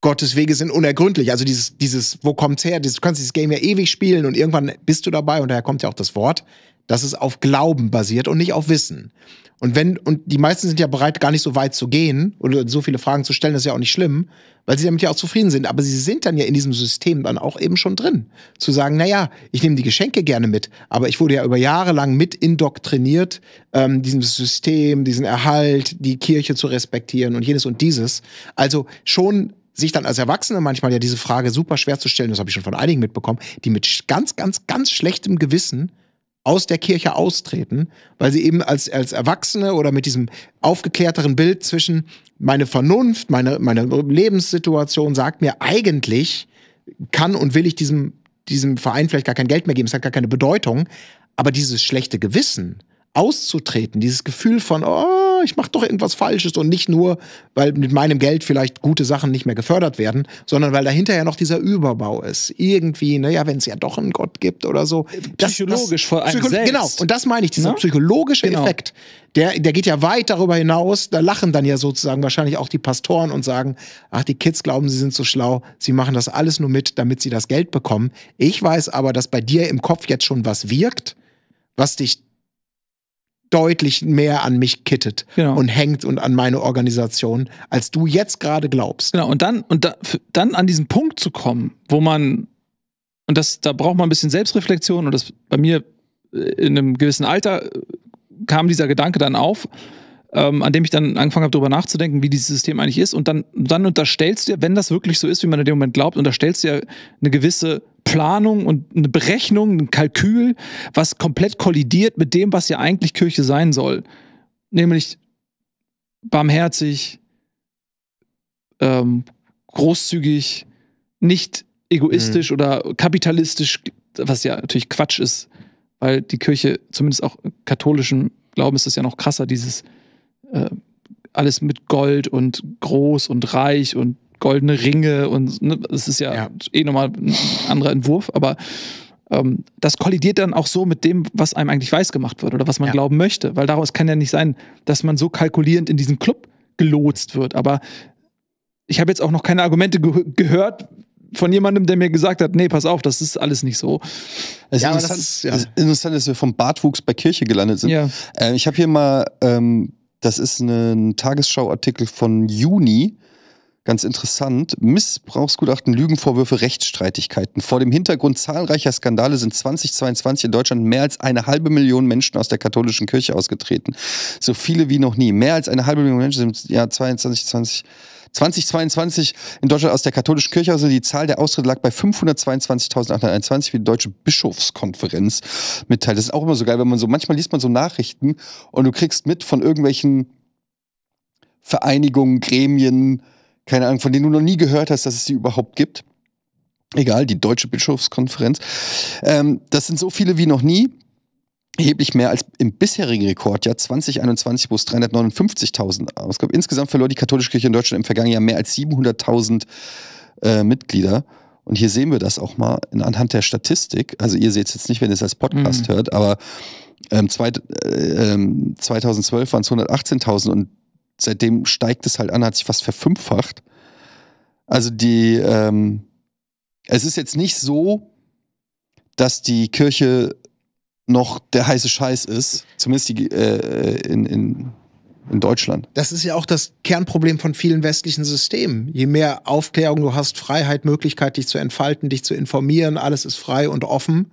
Gottes Wege sind unergründlich. Also dieses, dieses, wo kommt's her? Du kannst dieses Game ja ewig spielen und irgendwann bist du dabei und daher kommt ja auch das Wort dass es auf Glauben basiert und nicht auf Wissen. Und wenn, und die meisten sind ja bereit, gar nicht so weit zu gehen oder so viele Fragen zu stellen, das ist ja auch nicht schlimm, weil sie damit ja auch zufrieden sind. Aber sie sind dann ja in diesem System dann auch eben schon drin. Zu sagen, naja, ich nehme die Geschenke gerne mit, aber ich wurde ja über Jahre lang mit indoktriniert, ähm, dieses System, diesen Erhalt, die Kirche zu respektieren und jenes und dieses. Also schon sich dann als Erwachsene manchmal ja diese Frage super schwer zu stellen, das habe ich schon von einigen mitbekommen, die mit ganz, ganz, ganz schlechtem Gewissen aus der Kirche austreten, weil sie eben als, als Erwachsene oder mit diesem aufgeklärteren Bild zwischen meine Vernunft, meine, meine Lebenssituation sagt mir eigentlich, kann und will ich diesem, diesem Verein vielleicht gar kein Geld mehr geben, es hat gar keine Bedeutung, aber dieses schlechte Gewissen, auszutreten, dieses Gefühl von, oh, ich mache doch irgendwas Falsches und nicht nur, weil mit meinem Geld vielleicht gute Sachen nicht mehr gefördert werden, sondern weil dahinter ja noch dieser Überbau ist. Irgendwie, naja, ne, wenn es ja doch einen Gott gibt oder so. Psychologisch das, vor allem Psycholo Genau, und das meine ich, dieser Na? Ne? psychologische genau. Effekt, der, der geht ja weit darüber hinaus. Da lachen dann ja sozusagen wahrscheinlich auch die Pastoren und sagen, ach, die Kids glauben, sie sind so schlau, sie machen das alles nur mit, damit sie das Geld bekommen. Ich weiß aber, dass bei dir im Kopf jetzt schon was wirkt, was dich deutlich mehr an mich kittet genau. und hängt und an meine Organisation, als du jetzt gerade glaubst. Genau, und dann, und da, dann an diesen Punkt zu kommen, wo man, und das, da braucht man ein bisschen Selbstreflexion, und das bei mir äh, in einem gewissen Alter äh, kam dieser Gedanke dann auf, ähm, an dem ich dann angefangen habe, darüber nachzudenken, wie dieses System eigentlich ist. Und dann, dann unterstellst du, wenn das wirklich so ist, wie man in dem Moment glaubt, unterstellst du ja eine gewisse Planung und eine Berechnung, ein Kalkül, was komplett kollidiert mit dem, was ja eigentlich Kirche sein soll. Nämlich barmherzig, ähm, großzügig, nicht egoistisch mhm. oder kapitalistisch, was ja natürlich Quatsch ist, weil die Kirche, zumindest auch katholischen Glauben ist das ja noch krasser, dieses äh, alles mit Gold und groß und reich und goldene Ringe und ne, es ist ja, ja, eh nochmal ein anderer Entwurf, aber ähm, das kollidiert dann auch so mit dem, was einem eigentlich weiß gemacht wird oder was man ja. glauben möchte, weil daraus kann ja nicht sein, dass man so kalkulierend in diesen Club gelotst wird, aber ich habe jetzt auch noch keine Argumente ge gehört, von jemandem, der mir gesagt hat, nee, pass auf, das ist alles nicht so. Es ja, ist, interessant, das ist, ja. ist interessant, dass wir vom Bartwuchs bei Kirche gelandet sind. Ja. Äh, ich habe hier mal, ähm, das ist ein Tagesschauartikel von Juni ganz interessant. Missbrauchsgutachten, Lügenvorwürfe, Rechtsstreitigkeiten. Vor dem Hintergrund zahlreicher Skandale sind 2022 in Deutschland mehr als eine halbe Million Menschen aus der katholischen Kirche ausgetreten. So viele wie noch nie. Mehr als eine halbe Million Menschen sind im Jahr 2022 2022 in Deutschland aus der katholischen Kirche, also die Zahl der Austritte lag bei 522.821, wie die Deutsche Bischofskonferenz mitteilt. Das ist auch immer so geil, wenn man so, manchmal liest man so Nachrichten und du kriegst mit von irgendwelchen Vereinigungen, Gremien, keine Ahnung, von denen du noch nie gehört hast, dass es die überhaupt gibt. Egal, die Deutsche Bischofskonferenz. Ähm, das sind so viele wie noch nie erheblich mehr als im bisherigen Rekordjahr 2021, wo es 359.000 ausgab. Insgesamt verlor die katholische Kirche in Deutschland im vergangenen Jahr mehr als 700.000 äh, Mitglieder. Und hier sehen wir das auch mal in, anhand der Statistik. Also ihr seht es jetzt nicht, wenn ihr es als Podcast mhm. hört, aber ähm, zwei, äh, äh, 2012 waren es 118.000 und seitdem steigt es halt an, hat sich fast verfünffacht. Also die, ähm, es ist jetzt nicht so, dass die Kirche noch der heiße Scheiß ist, zumindest die äh, in, in, in Deutschland. Das ist ja auch das Kernproblem von vielen westlichen Systemen. Je mehr Aufklärung du hast, Freiheit, Möglichkeit, dich zu entfalten, dich zu informieren, alles ist frei und offen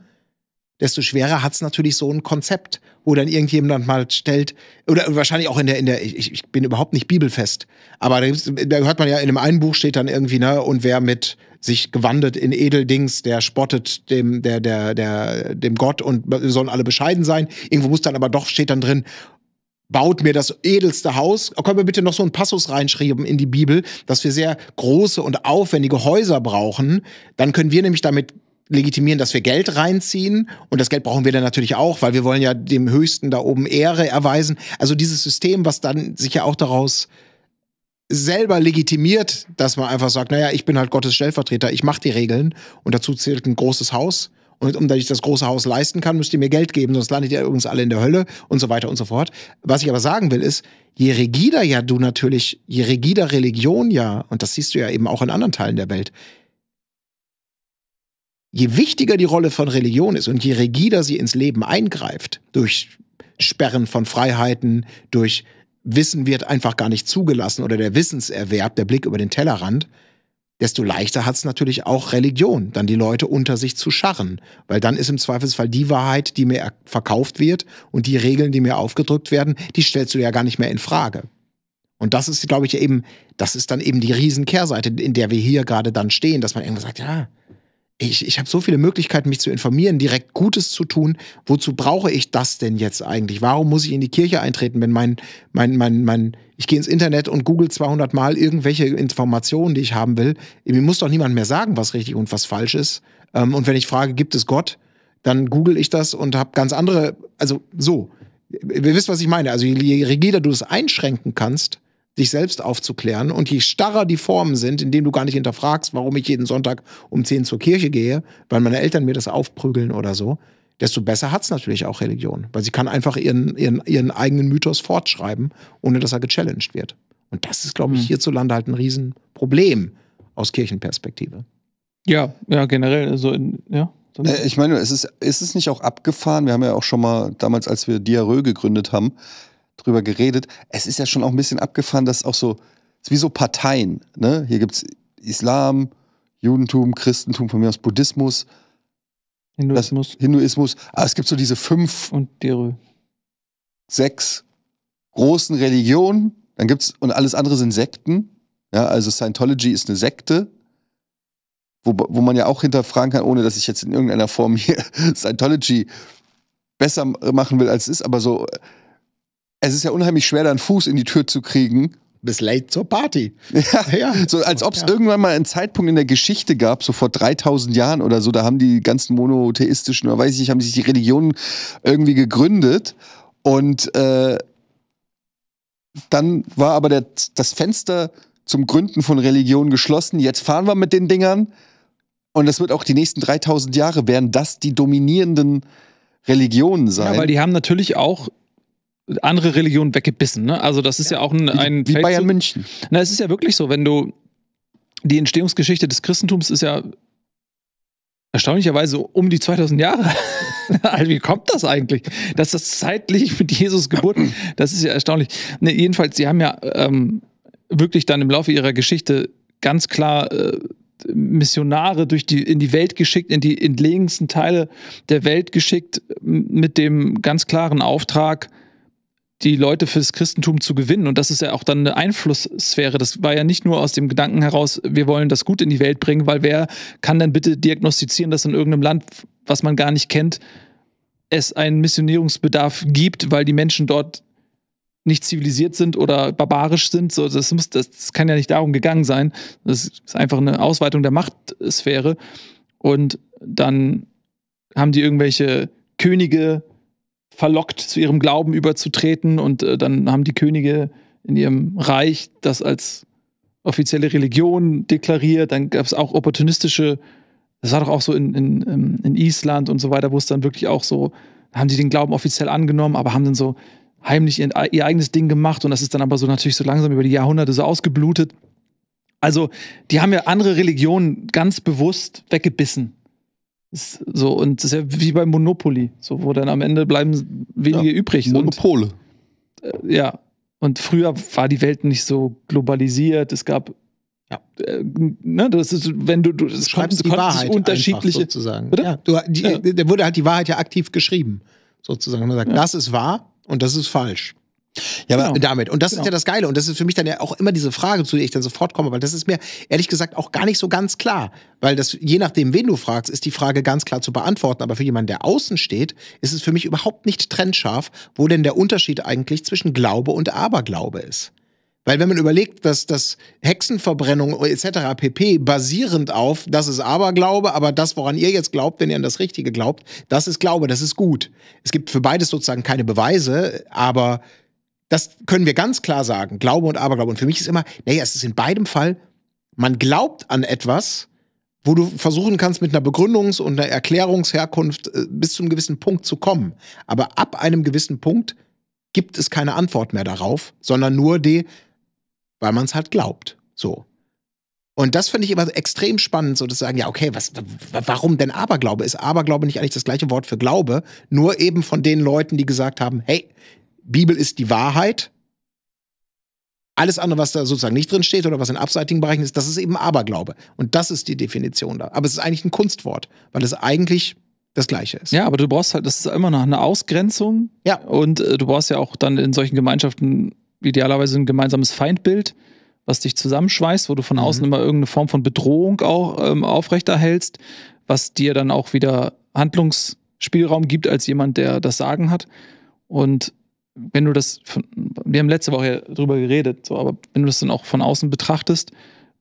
desto schwerer hat es natürlich so ein Konzept, wo dann irgendjemand mal stellt, oder wahrscheinlich auch in der, in der, ich, ich bin überhaupt nicht bibelfest, aber da, da hört man ja, in dem einen Buch steht dann irgendwie, ne, und wer mit sich gewandet in Edeldings, der spottet dem, der, der, der, dem Gott und sollen alle bescheiden sein. Irgendwo muss dann aber doch, steht dann drin, baut mir das edelste Haus. Oh, können wir bitte noch so einen Passus reinschreiben in die Bibel, dass wir sehr große und aufwendige Häuser brauchen? Dann können wir nämlich damit legitimieren, dass wir Geld reinziehen. Und das Geld brauchen wir dann natürlich auch, weil wir wollen ja dem Höchsten da oben Ehre erweisen. Also dieses System, was dann sich ja auch daraus selber legitimiert, dass man einfach sagt, naja, ich bin halt Gottes Stellvertreter, ich mache die Regeln und dazu zählt ein großes Haus. Und um dass ich das große Haus leisten kann, müsst ihr mir Geld geben, sonst landet ihr übrigens alle in der Hölle und so weiter und so fort. Was ich aber sagen will, ist, je rigider ja du natürlich, je rigider Religion ja, und das siehst du ja eben auch in anderen Teilen der Welt, Je wichtiger die Rolle von Religion ist und je rigider sie ins Leben eingreift, durch Sperren von Freiheiten, durch Wissen wird einfach gar nicht zugelassen oder der Wissenserwerb, der Blick über den Tellerrand, desto leichter hat es natürlich auch Religion, dann die Leute unter sich zu scharren. Weil dann ist im Zweifelsfall die Wahrheit, die mir verkauft wird und die Regeln, die mir aufgedrückt werden, die stellst du ja gar nicht mehr in Frage. Und das ist, glaube ich, eben, das ist dann eben die Riesenkehrseite, in der wir hier gerade dann stehen, dass man irgendwann sagt, ja, ich, ich habe so viele Möglichkeiten, mich zu informieren, direkt Gutes zu tun. Wozu brauche ich das denn jetzt eigentlich? Warum muss ich in die Kirche eintreten, wenn mein, mein, mein, mein, ich gehe ins Internet und google 200 Mal irgendwelche Informationen, die ich haben will. Mir muss doch niemand mehr sagen, was richtig und was falsch ist. Ähm, und wenn ich frage, gibt es Gott, dann google ich das und habe ganz andere, also so. Ihr wisst, was ich meine. Also je rigider du es einschränken kannst, sich selbst aufzuklären. Und je starrer die Formen sind, indem du gar nicht hinterfragst, warum ich jeden Sonntag um 10 zur Kirche gehe, weil meine Eltern mir das aufprügeln oder so, desto besser hat es natürlich auch Religion. Weil sie kann einfach ihren, ihren, ihren eigenen Mythos fortschreiben, ohne dass er gechallenged wird. Und das ist, glaube ich, mhm. hierzulande halt ein Riesenproblem aus Kirchenperspektive. Ja, ja, generell. Also in, ja. Äh, ich meine, es ist, ist es nicht auch abgefahren? Wir haben ja auch schon mal damals, als wir Diarö gegründet haben, drüber geredet. Es ist ja schon auch ein bisschen abgefahren, dass auch so, es ist wie so Parteien. Ne? Hier gibt es Islam, Judentum, Christentum, von mir aus Buddhismus. Hinduismus. Das, Hinduismus. Aber es gibt so diese fünf. Und Derö. Sechs großen Religionen. Dann gibt's, und alles andere sind Sekten. Ja, also Scientology ist eine Sekte. Wo, wo man ja auch hinterfragen kann, ohne dass ich jetzt in irgendeiner Form hier [LAUGHS] Scientology besser machen will, als es ist. Aber so, es ist ja unheimlich schwer, da einen Fuß in die Tür zu kriegen. Bis late zur Party. Ja, ja. so als ob es ja. irgendwann mal einen Zeitpunkt in der Geschichte gab, so vor 3000 Jahren oder so, da haben die ganzen monotheistischen oder weiß ich nicht, haben sich die Religionen irgendwie gegründet und äh, dann war aber der, das Fenster zum Gründen von Religionen geschlossen. Jetzt fahren wir mit den Dingern und das wird auch die nächsten 3000 Jahre werden das die dominierenden Religionen sein. Ja, weil die haben natürlich auch andere Religionen weggebissen. Ne? Also das ist ja, ja auch ein, ein wie, wie Bayern München. Na, es ist ja wirklich so, wenn du die Entstehungsgeschichte des Christentums ist ja erstaunlicherweise um die 2000 Jahre. [LAUGHS] also wie kommt das eigentlich? Dass das zeitlich mit Jesus Geburt, das ist ja erstaunlich. Ne, jedenfalls, sie haben ja ähm, wirklich dann im Laufe ihrer Geschichte ganz klar äh, Missionare durch die, in die Welt geschickt, in die entlegensten Teile der Welt geschickt, mit dem ganz klaren Auftrag, die Leute fürs Christentum zu gewinnen. Und das ist ja auch dann eine Einflusssphäre. Das war ja nicht nur aus dem Gedanken heraus, wir wollen das Gut in die Welt bringen, weil wer kann denn bitte diagnostizieren, dass in irgendeinem Land, was man gar nicht kennt, es einen Missionierungsbedarf gibt, weil die Menschen dort nicht zivilisiert sind oder barbarisch sind. So, das, muss, das, das kann ja nicht darum gegangen sein. Das ist einfach eine Ausweitung der Machtsphäre. Und dann haben die irgendwelche Könige verlockt, zu ihrem Glauben überzutreten. Und äh, dann haben die Könige in ihrem Reich das als offizielle Religion deklariert. Dann gab es auch opportunistische, das war doch auch so in, in, ähm, in Island und so weiter, wo es dann wirklich auch so, haben sie den Glauben offiziell angenommen, aber haben dann so heimlich ihr, ihr eigenes Ding gemacht. Und das ist dann aber so natürlich so langsam über die Jahrhunderte so ausgeblutet. Also, die haben ja andere Religionen ganz bewusst weggebissen so, und das ist ja wie bei Monopoly, so, wo dann am Ende bleiben wenige ja, übrig. Monopole. Und, äh, ja. Und früher war die Welt nicht so globalisiert, es gab ja. Äh, ne, das ist, wenn du, du schreibst du die Wahrheit unterschiedliche sozusagen. Ja, du, die, ja. Da wurde halt die Wahrheit ja aktiv geschrieben, sozusagen. Man sagt, ja. das ist wahr und das ist falsch. Ja, aber genau. damit. Und das genau. ist ja das Geile. Und das ist für mich dann ja auch immer diese Frage, zu der ich dann sofort komme, weil das ist mir ehrlich gesagt auch gar nicht so ganz klar. Weil das, je nachdem, wen du fragst, ist die Frage ganz klar zu beantworten. Aber für jemanden, der außen steht, ist es für mich überhaupt nicht trennscharf, wo denn der Unterschied eigentlich zwischen Glaube und Aberglaube ist. Weil wenn man überlegt, dass das Hexenverbrennung etc. pp. basierend auf, das ist Aberglaube, aber das, woran ihr jetzt glaubt, wenn ihr an das Richtige glaubt, das ist Glaube, das ist gut. Es gibt für beides sozusagen keine Beweise, aber das können wir ganz klar sagen. Glaube und Aberglaube. Und für mich ist immer, naja, es ist in beidem Fall, man glaubt an etwas, wo du versuchen kannst, mit einer Begründungs- und einer Erklärungsherkunft äh, bis zu einem gewissen Punkt zu kommen. Aber ab einem gewissen Punkt gibt es keine Antwort mehr darauf, sondern nur die, weil man es halt glaubt. So. Und das finde ich immer extrem spannend, so zu sagen, ja, okay, was, warum denn Aberglaube? Ist Aberglaube nicht eigentlich das gleiche Wort für Glaube? Nur eben von den Leuten, die gesagt haben, hey, Bibel ist die Wahrheit. Alles andere, was da sozusagen nicht drin steht oder was in abseitigen Bereichen ist, das ist eben Aberglaube. Und das ist die Definition da. Aber es ist eigentlich ein Kunstwort, weil es eigentlich das Gleiche ist. Ja, aber du brauchst halt, das ist immer noch eine Ausgrenzung. Ja. Und äh, du brauchst ja auch dann in solchen Gemeinschaften idealerweise ein gemeinsames Feindbild, was dich zusammenschweißt, wo du von mhm. außen mhm. immer irgendeine Form von Bedrohung auch ähm, aufrechterhältst, was dir dann auch wieder Handlungsspielraum gibt als jemand, der das Sagen hat. Und wenn du das, von, wir haben letzte Woche ja drüber geredet, so, aber wenn du das dann auch von außen betrachtest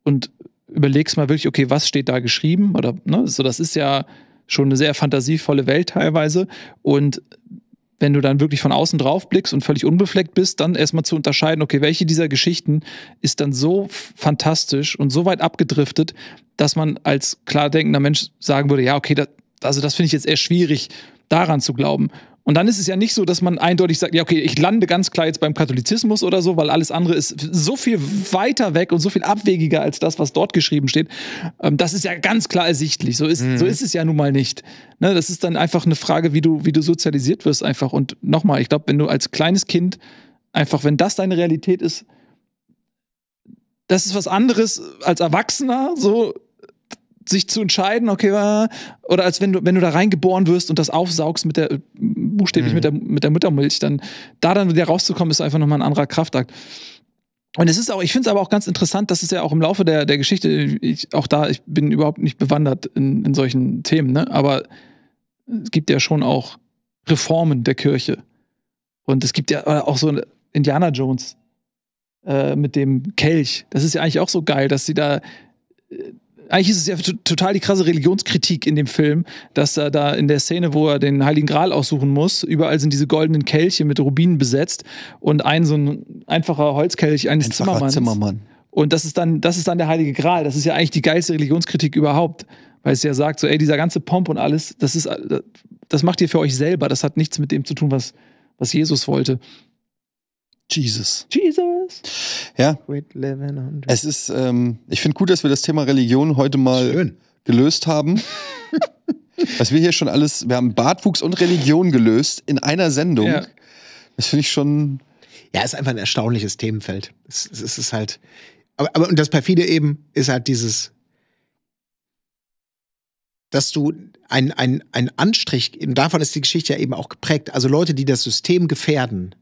und überlegst mal wirklich, okay, was steht da geschrieben oder, ne, so, das ist ja schon eine sehr fantasievolle Welt teilweise und wenn du dann wirklich von außen drauf blickst und völlig unbefleckt bist, dann erstmal zu unterscheiden, okay, welche dieser Geschichten ist dann so fantastisch und so weit abgedriftet, dass man als klar denkender Mensch sagen würde, ja, okay, das, also das finde ich jetzt eher schwierig, daran zu glauben. Und dann ist es ja nicht so, dass man eindeutig sagt, ja, okay, ich lande ganz klar jetzt beim Katholizismus oder so, weil alles andere ist so viel weiter weg und so viel abwegiger als das, was dort geschrieben steht. Ähm, das ist ja ganz klar ersichtlich. So ist, mhm. so ist es ja nun mal nicht. Ne, das ist dann einfach eine Frage, wie du, wie du sozialisiert wirst einfach. Und nochmal, ich glaube, wenn du als kleines Kind einfach, wenn das deine Realität ist, das ist was anderes als Erwachsener, so sich zu entscheiden, okay, oder als wenn du, wenn du da reingeboren wirst und das aufsaugst mit der, äh, buchstäblich mhm. mit, der, mit der Muttermilch, dann da dann wieder rauszukommen, ist einfach nochmal ein anderer Kraftakt. Und es ist auch, ich finde es aber auch ganz interessant, dass es ja auch im Laufe der, der Geschichte, ich, auch da, ich bin überhaupt nicht bewandert in, in solchen Themen, ne? aber es gibt ja schon auch Reformen der Kirche. Und es gibt ja äh, auch so Indiana Jones äh, mit dem Kelch. Das ist ja eigentlich auch so geil, dass sie da äh, eigentlich ist es ja total die krasse Religionskritik in dem Film, dass er da in der Szene, wo er den Heiligen Gral aussuchen muss, überall sind diese goldenen Kelche mit Rubinen besetzt und ein so ein einfacher Holzkelch eines einfacher Zimmermanns. Zimmermann. Und das ist dann, das ist dann der Heilige Gral. Das ist ja eigentlich die geilste Religionskritik überhaupt, weil es ja sagt so, ey, dieser ganze Pomp und alles, das ist, das macht ihr für euch selber. Das hat nichts mit dem zu tun, was was Jesus wollte. Jesus. Jesus. Ja. Es ist, ähm, ich finde gut, dass wir das Thema Religion heute mal Schön. gelöst haben. Was [LAUGHS] wir hier schon alles, wir haben Bartwuchs und Religion gelöst in einer Sendung. Ja. Das finde ich schon. Ja, ist einfach ein erstaunliches Themenfeld. Es, es, es ist halt, aber, aber und das perfide eben ist halt dieses, dass du ein, ein, ein Anstrich, davon ist die Geschichte ja eben auch geprägt. Also Leute, die das System gefährden,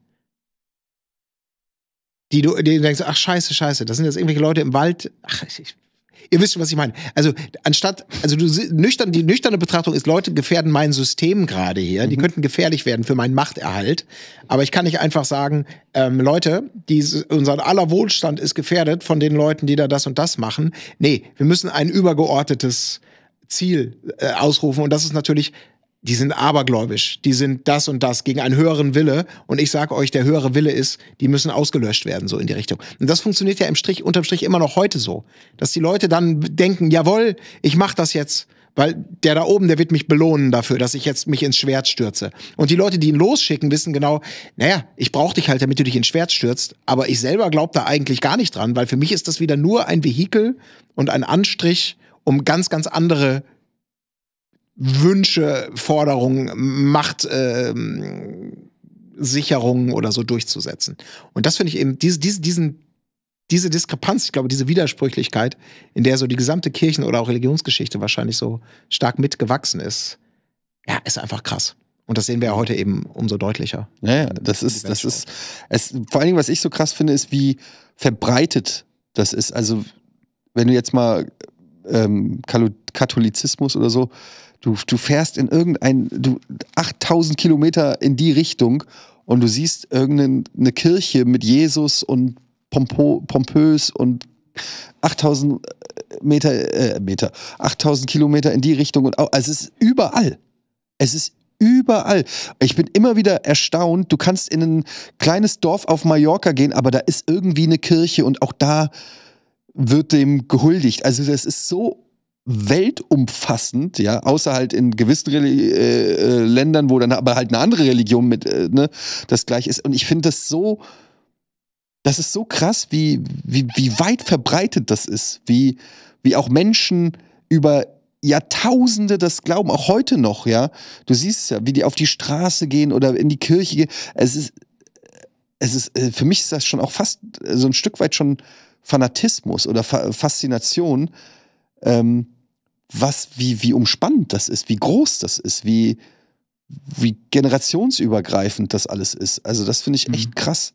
die du, die du denkst, ach scheiße, scheiße, das sind jetzt irgendwelche Leute im Wald. Ach, ich, ich, ihr wisst schon, was ich meine. Also anstatt, also du nüchtern, die nüchterne Betrachtung ist, Leute gefährden mein System gerade hier. Die mhm. könnten gefährlich werden für meinen Machterhalt. Aber ich kann nicht einfach sagen, ähm, Leute, die, unser aller Wohlstand ist gefährdet von den Leuten, die da das und das machen. Nee, wir müssen ein übergeordnetes Ziel äh, ausrufen. Und das ist natürlich die sind abergläubisch, die sind das und das gegen einen höheren Wille. Und ich sage euch, der höhere Wille ist, die müssen ausgelöscht werden, so in die Richtung. Und das funktioniert ja im Strich, unterm Strich immer noch heute so, dass die Leute dann denken, jawohl, ich mache das jetzt, weil der da oben, der wird mich belohnen dafür, dass ich jetzt mich ins Schwert stürze. Und die Leute, die ihn losschicken, wissen genau, naja, ich brauche dich halt, damit du dich ins Schwert stürzt. Aber ich selber glaube da eigentlich gar nicht dran, weil für mich ist das wieder nur ein Vehikel und ein Anstrich, um ganz, ganz andere Wünsche, Forderungen, Macht. Ähm, Sicherungen oder so durchzusetzen. Und das finde ich eben, diese, diese, diesen, diese Diskrepanz, ich glaube, diese Widersprüchlichkeit, in der so die gesamte Kirchen- oder auch Religionsgeschichte wahrscheinlich so stark mitgewachsen ist, ja, ist einfach krass. Und das sehen wir ja heute eben umso deutlicher. Ja, ja das ist, das ist, es, vor allen Dingen, was ich so krass finde, ist, wie verbreitet das ist. Also, wenn du jetzt mal ähm, Katholizismus oder so Du, du fährst in irgendein, du 8000 Kilometer in die Richtung und du siehst irgendeine Kirche mit Jesus und pompo, pompös und 8000 äh, Meter, äh, Meter, 8000 Kilometer in die Richtung und auch, also es ist überall. Es ist überall. Ich bin immer wieder erstaunt. Du kannst in ein kleines Dorf auf Mallorca gehen, aber da ist irgendwie eine Kirche und auch da wird dem gehuldigt. Also das ist so weltumfassend, ja, außer halt in gewissen Reli äh, äh, Ländern, wo dann aber halt eine andere Religion mit äh, ne, das gleich ist. Und ich finde das so, das ist so krass, wie, wie, wie weit verbreitet das ist, wie, wie auch Menschen über Jahrtausende das glauben, auch heute noch, ja. Du siehst ja, wie die auf die Straße gehen oder in die Kirche gehen. Es ist, es ist, äh, für mich ist das schon auch fast äh, so ein Stück weit schon Fanatismus oder Faszination. Ähm, was, wie, wie umspannend das ist, wie groß das ist, wie, wie generationsübergreifend das alles ist. Also, das finde ich echt mhm. krass.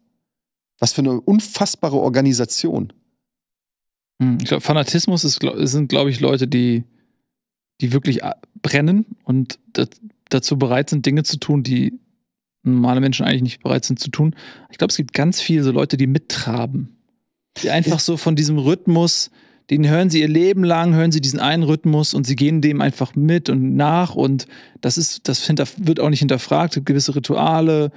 Was für eine unfassbare Organisation. Mhm. Ich glaube, Fanatismus ist, sind, glaube ich, Leute, die, die wirklich äh, brennen und dazu bereit sind, Dinge zu tun, die normale Menschen eigentlich nicht bereit sind zu tun. Ich glaube, es gibt ganz viele so Leute, die mittraben. Die einfach so von diesem Rhythmus, den hören sie ihr Leben lang, hören sie diesen einen Rhythmus und sie gehen dem einfach mit und nach und das ist, das wird auch nicht hinterfragt, es gibt gewisse Rituale,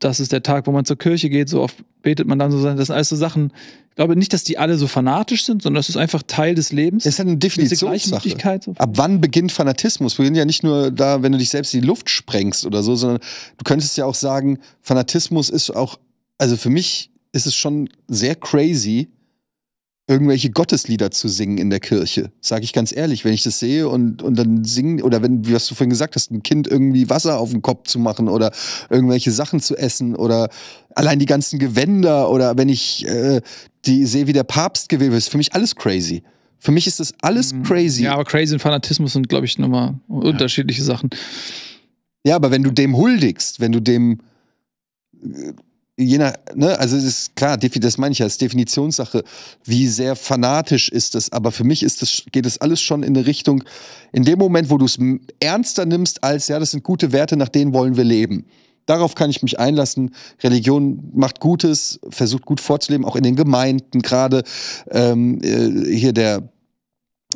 das ist der Tag, wo man zur Kirche geht, so oft betet man dann so, das sind alles so Sachen. Ich glaube nicht, dass die alle so fanatisch sind, sondern das ist einfach Teil des Lebens. Es ist eine Definitionssache. Ab wann beginnt Fanatismus? Wir Beginnt ja nicht nur da, wenn du dich selbst in die Luft sprengst oder so, sondern du könntest ja auch sagen, Fanatismus ist auch, also für mich ist es schon sehr crazy, irgendwelche Gotteslieder zu singen in der Kirche. Sage ich ganz ehrlich, wenn ich das sehe und, und dann singen, oder wenn, wie hast du vorhin gesagt hast, ein Kind irgendwie Wasser auf den Kopf zu machen oder irgendwelche Sachen zu essen oder allein die ganzen Gewänder oder wenn ich äh, die sehe, wie der Papst gewählt wird, ist für mich alles crazy. Für mich ist das alles mhm. crazy. Ja, aber crazy und Fanatismus sind, glaube ich, nochmal ja. unterschiedliche Sachen. Ja, aber wenn du dem huldigst, wenn du dem äh, je nach, ne, also es ist klar, das meine ich ja, es ist Definitionssache, wie sehr fanatisch ist das, aber für mich ist das, geht das alles schon in eine Richtung, in dem Moment, wo du es ernster nimmst, als ja, das sind gute Werte, nach denen wollen wir leben. Darauf kann ich mich einlassen. Religion macht Gutes, versucht gut vorzuleben, auch in den Gemeinden. Gerade ähm, äh, hier der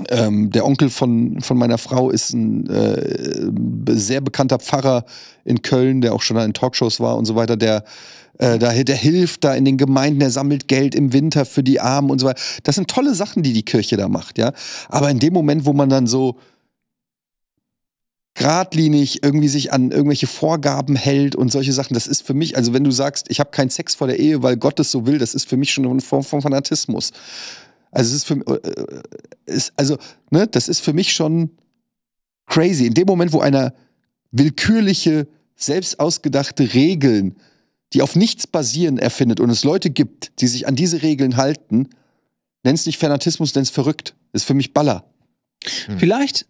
ähm, der Onkel von, von meiner Frau ist ein äh, sehr bekannter Pfarrer in Köln, der auch schon in Talkshows war und so weiter, der äh, da, der hilft da in den Gemeinden, der sammelt Geld im Winter für die Armen und so weiter. Das sind tolle Sachen, die die Kirche da macht, ja. Aber in dem Moment, wo man dann so gradlinig irgendwie sich an irgendwelche Vorgaben hält und solche Sachen, das ist für mich, also wenn du sagst, ich habe keinen Sex vor der Ehe, weil Gott es so will, das ist für mich schon eine Form von Fanatismus. Also es ist für äh, äh, ist, also, ne, das ist für mich schon crazy. In dem Moment, wo einer willkürliche, selbst ausgedachte Regeln die auf nichts basieren, erfindet und es Leute gibt, die sich an diese Regeln halten, nenn's nicht Fanatismus, es verrückt. Ist für mich Baller. Hm. Vielleicht.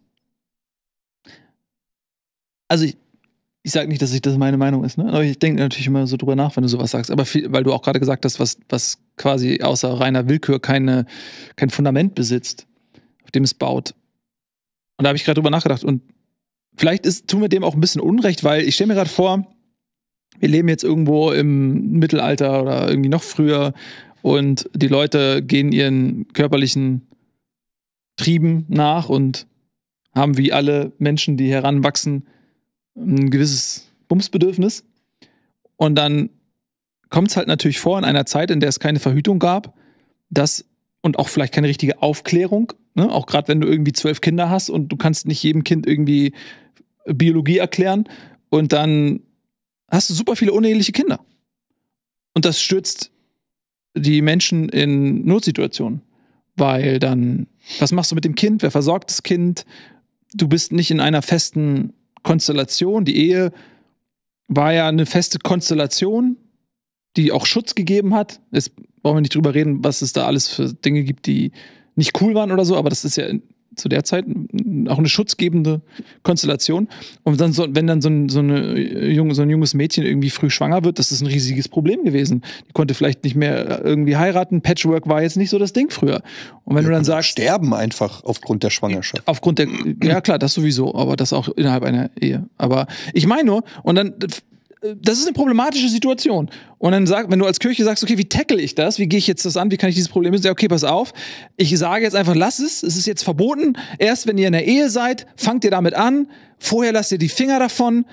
Also ich, ich sage nicht, dass ich das meine Meinung ist, ne? Aber ich denke natürlich immer so drüber nach, wenn du sowas sagst. Aber viel, weil du auch gerade gesagt hast, was, was quasi außer reiner Willkür keine, kein Fundament besitzt, auf dem es baut. Und da habe ich gerade drüber nachgedacht. Und vielleicht ist, tun wir dem auch ein bisschen Unrecht, weil ich stelle mir gerade vor, wir leben jetzt irgendwo im Mittelalter oder irgendwie noch früher und die Leute gehen ihren körperlichen Trieben nach und haben wie alle Menschen, die heranwachsen, ein gewisses Bumsbedürfnis. Und dann kommt es halt natürlich vor in einer Zeit, in der es keine Verhütung gab, dass und auch vielleicht keine richtige Aufklärung, ne? auch gerade wenn du irgendwie zwölf Kinder hast und du kannst nicht jedem Kind irgendwie Biologie erklären und dann hast du super viele uneheliche Kinder. Und das stürzt die Menschen in Notsituationen. Weil dann, was machst du mit dem Kind? Wer versorgt das Kind? Du bist nicht in einer festen Konstellation. Die Ehe war ja eine feste Konstellation, die auch Schutz gegeben hat. Jetzt brauchen wir nicht drüber reden, was es da alles für Dinge gibt, die nicht cool waren oder so, aber das ist ja zu der Zeit auch eine schutzgebende Konstellation. Und dann so, wenn dann so ein, so, eine äh, junge, so ein junges Mädchen irgendwie früh schwanger wird, das ist ein riesiges Problem gewesen. Die konnte vielleicht nicht mehr äh, irgendwie heiraten. Patchwork war jetzt nicht so das Ding früher. Und wenn ja, du dann sagst. Sterben einfach aufgrund der Schwangerschaft. Aufgrund der, ja klar, das sowieso, aber das auch innerhalb einer Ehe. Aber ich meine nur, und dann das ist eine problematische Situation. Und dann sag, wenn du als Kirche sagst, okay, wie tackle ich das? Wie gehe ich jetzt das an? Wie kann ich dieses Problem lösen? Ja, okay, pass auf. Ich sage jetzt einfach, lass es. Es ist jetzt verboten. Erst wenn ihr in der Ehe seid, fangt ihr damit an. Vorher lasst ihr die Finger davon.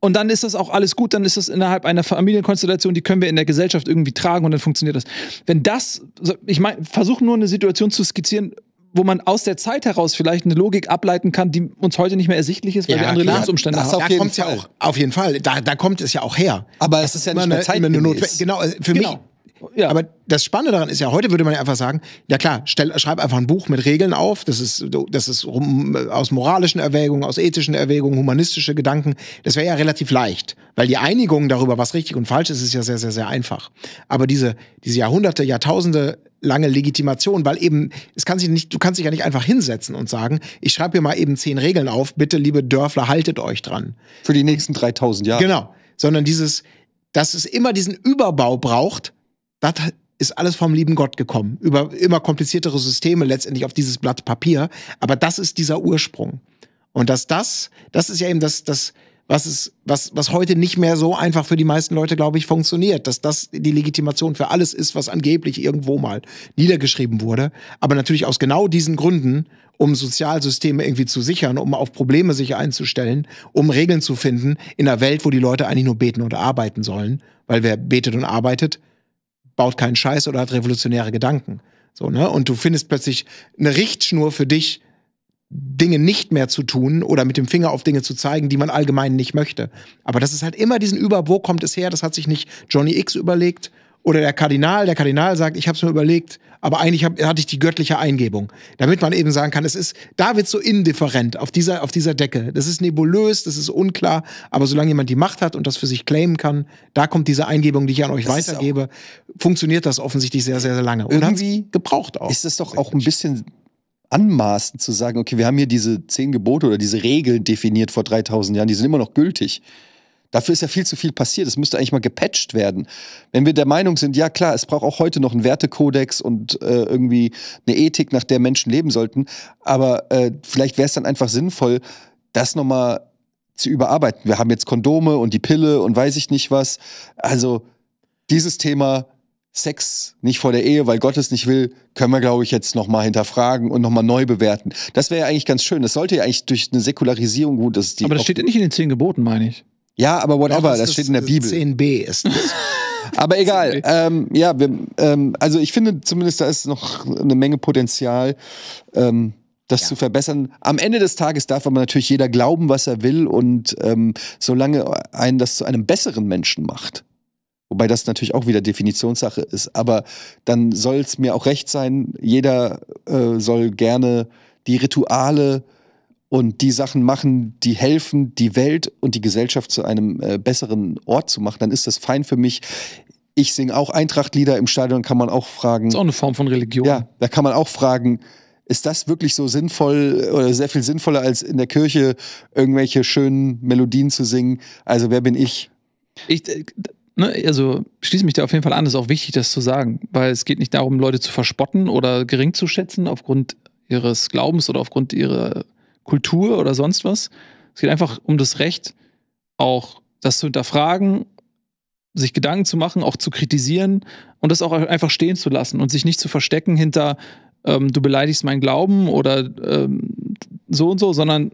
Und dann ist das auch alles gut, dann ist das innerhalb einer Familienkonstellation, die können wir in der Gesellschaft irgendwie tragen und dann funktioniert das. Wenn das, ich meine, versuche nur eine Situation zu skizzieren, wo man aus der Zeit heraus vielleicht eine Logik ableiten kann, die uns heute nicht mehr ersichtlich ist, weil ja, wir andere klar, Lebensumstände haben. Da kommt es ja auch, auf jeden Fall, da, da kommt es ja auch her. Aber es ist ja nicht mehr Zeit eine Notwendigkeit. Genau, also für genau. mich. Ja. Aber das Spannende daran ist ja, heute würde man ja einfach sagen, ja klar, stell, schreib einfach ein Buch mit Regeln auf, das ist, das ist aus moralischen Erwägungen, aus ethischen Erwägungen, humanistische Gedanken, das wäre ja relativ leicht, weil die Einigung darüber, was richtig und falsch ist, ist ja sehr, sehr, sehr einfach. Aber diese, diese Jahrhunderte, Jahrtausende lange Legitimation, weil eben es kann sich nicht, du kannst dich ja nicht einfach hinsetzen und sagen, ich schreibe hier mal eben zehn Regeln auf, bitte liebe Dörfler, haltet euch dran. Für die nächsten 3000 Jahre. Genau, sondern dieses, dass es immer diesen Überbau braucht, das ist alles vom lieben Gott gekommen. Über immer kompliziertere Systeme letztendlich auf dieses Blatt Papier. Aber das ist dieser Ursprung. Und dass das, das ist ja eben das, das was es, was, was heute nicht mehr so einfach für die meisten Leute, glaube ich, funktioniert, dass das die Legitimation für alles ist, was angeblich irgendwo mal niedergeschrieben wurde. Aber natürlich aus genau diesen Gründen, um Sozialsysteme irgendwie zu sichern, um auf Probleme sich einzustellen, um Regeln zu finden in einer Welt, wo die Leute eigentlich nur beten und arbeiten sollen. Weil wer betet und arbeitet, baut keinen Scheiß oder hat revolutionäre Gedanken. So, ne? Und du findest plötzlich eine Richtschnur für dich, Dinge nicht mehr zu tun oder mit dem Finger auf Dinge zu zeigen, die man allgemein nicht möchte. Aber das ist halt immer diesen Über, wo kommt es her? Das hat sich nicht Johnny X überlegt oder der Kardinal. Der Kardinal sagt, ich habe es mir überlegt, aber eigentlich hab, hatte ich die göttliche Eingebung. Damit man eben sagen kann, es ist, da wird so indifferent auf dieser, auf dieser Decke. Das ist nebulös, das ist unklar, aber solange jemand die Macht hat und das für sich claimen kann, da kommt diese Eingebung, die ich an euch das weitergebe, funktioniert das offensichtlich sehr, sehr, sehr lange. Und haben sie gebraucht auch. Ist das doch auch ein bisschen anmaßen zu sagen, okay, wir haben hier diese zehn Gebote oder diese Regeln definiert vor 3000 Jahren, die sind immer noch gültig. Dafür ist ja viel zu viel passiert. Es müsste eigentlich mal gepatcht werden. Wenn wir der Meinung sind, ja klar, es braucht auch heute noch einen Wertekodex und äh, irgendwie eine Ethik, nach der Menschen leben sollten, aber äh, vielleicht wäre es dann einfach sinnvoll, das nochmal zu überarbeiten. Wir haben jetzt Kondome und die Pille und weiß ich nicht was. Also dieses Thema Sex nicht vor der Ehe, weil Gott es nicht will, können wir, glaube ich, jetzt nochmal hinterfragen und nochmal neu bewerten. Das wäre ja eigentlich ganz schön. Das sollte ja eigentlich durch eine Säkularisierung gut, dass die. Aber das steht ja nicht in den zehn Geboten, meine ich. Ja, aber whatever, das, das, steht in der Bibel. 10b ist das. [LAUGHS] Aber egal. Ähm, ja, wir, ähm, also ich finde zumindest, da ist noch eine Menge Potenzial, ähm, das ja. zu verbessern. Am Ende des Tages darf aber natürlich jeder glauben, was er will und ähm, solange einen das zu einem besseren Menschen macht, Wobei das natürlich auch wieder Definitionssache ist. Aber dann soll es mir auch recht sein, jeder äh, soll gerne die Rituale und die Sachen machen, die helfen, die Welt und die Gesellschaft zu einem äh, besseren Ort zu machen. Dann ist das fein für mich. Ich singe auch Eintrachtlieder im Stadion, kann man auch fragen. Das ist auch eine Form von Religion. Ja, da kann man auch fragen, ist das wirklich so sinnvoll oder sehr viel sinnvoller als in der Kirche irgendwelche schönen Melodien zu singen? Also wer bin ich? Ich, äh, ne, also schließe mich da auf jeden Fall an, das ist auch wichtig, das zu sagen, weil es geht nicht darum, Leute zu verspotten oder gering zu schätzen aufgrund ihres Glaubens oder aufgrund ihrer Kultur oder sonst was. Es geht einfach um das Recht, auch das zu hinterfragen, sich Gedanken zu machen, auch zu kritisieren und das auch einfach stehen zu lassen und sich nicht zu verstecken hinter, ähm, du beleidigst meinen Glauben oder ähm, so und so, sondern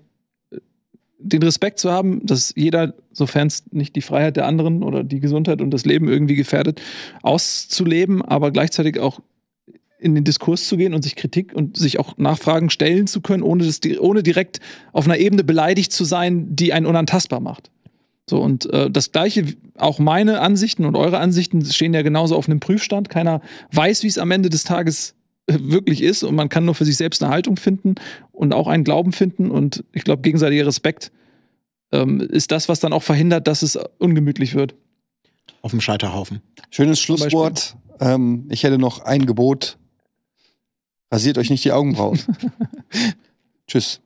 den Respekt zu haben, dass jeder, sofern es nicht die Freiheit der anderen oder die Gesundheit und das Leben irgendwie gefährdet, auszuleben, aber gleichzeitig auch in den Diskurs zu gehen und sich Kritik und sich auch Nachfragen stellen zu können, ohne, das, ohne direkt auf einer Ebene beleidigt zu sein, die einen unantastbar macht. So, und äh, das Gleiche, auch meine Ansichten und eure Ansichten stehen ja genauso auf einem Prüfstand. Keiner weiß, wie es am Ende des Tages wirklich ist und man kann nur für sich selbst eine Haltung finden und auch einen Glauben finden und ich glaube, gegenseitiger Respekt ähm, ist das, was dann auch verhindert, dass es ungemütlich wird. Auf dem Scheiterhaufen. Schönes Schlusswort. Ähm, ich hätte noch ein Gebot. Rasiert euch nicht die Augenbrauen. [LAUGHS] Tschüss.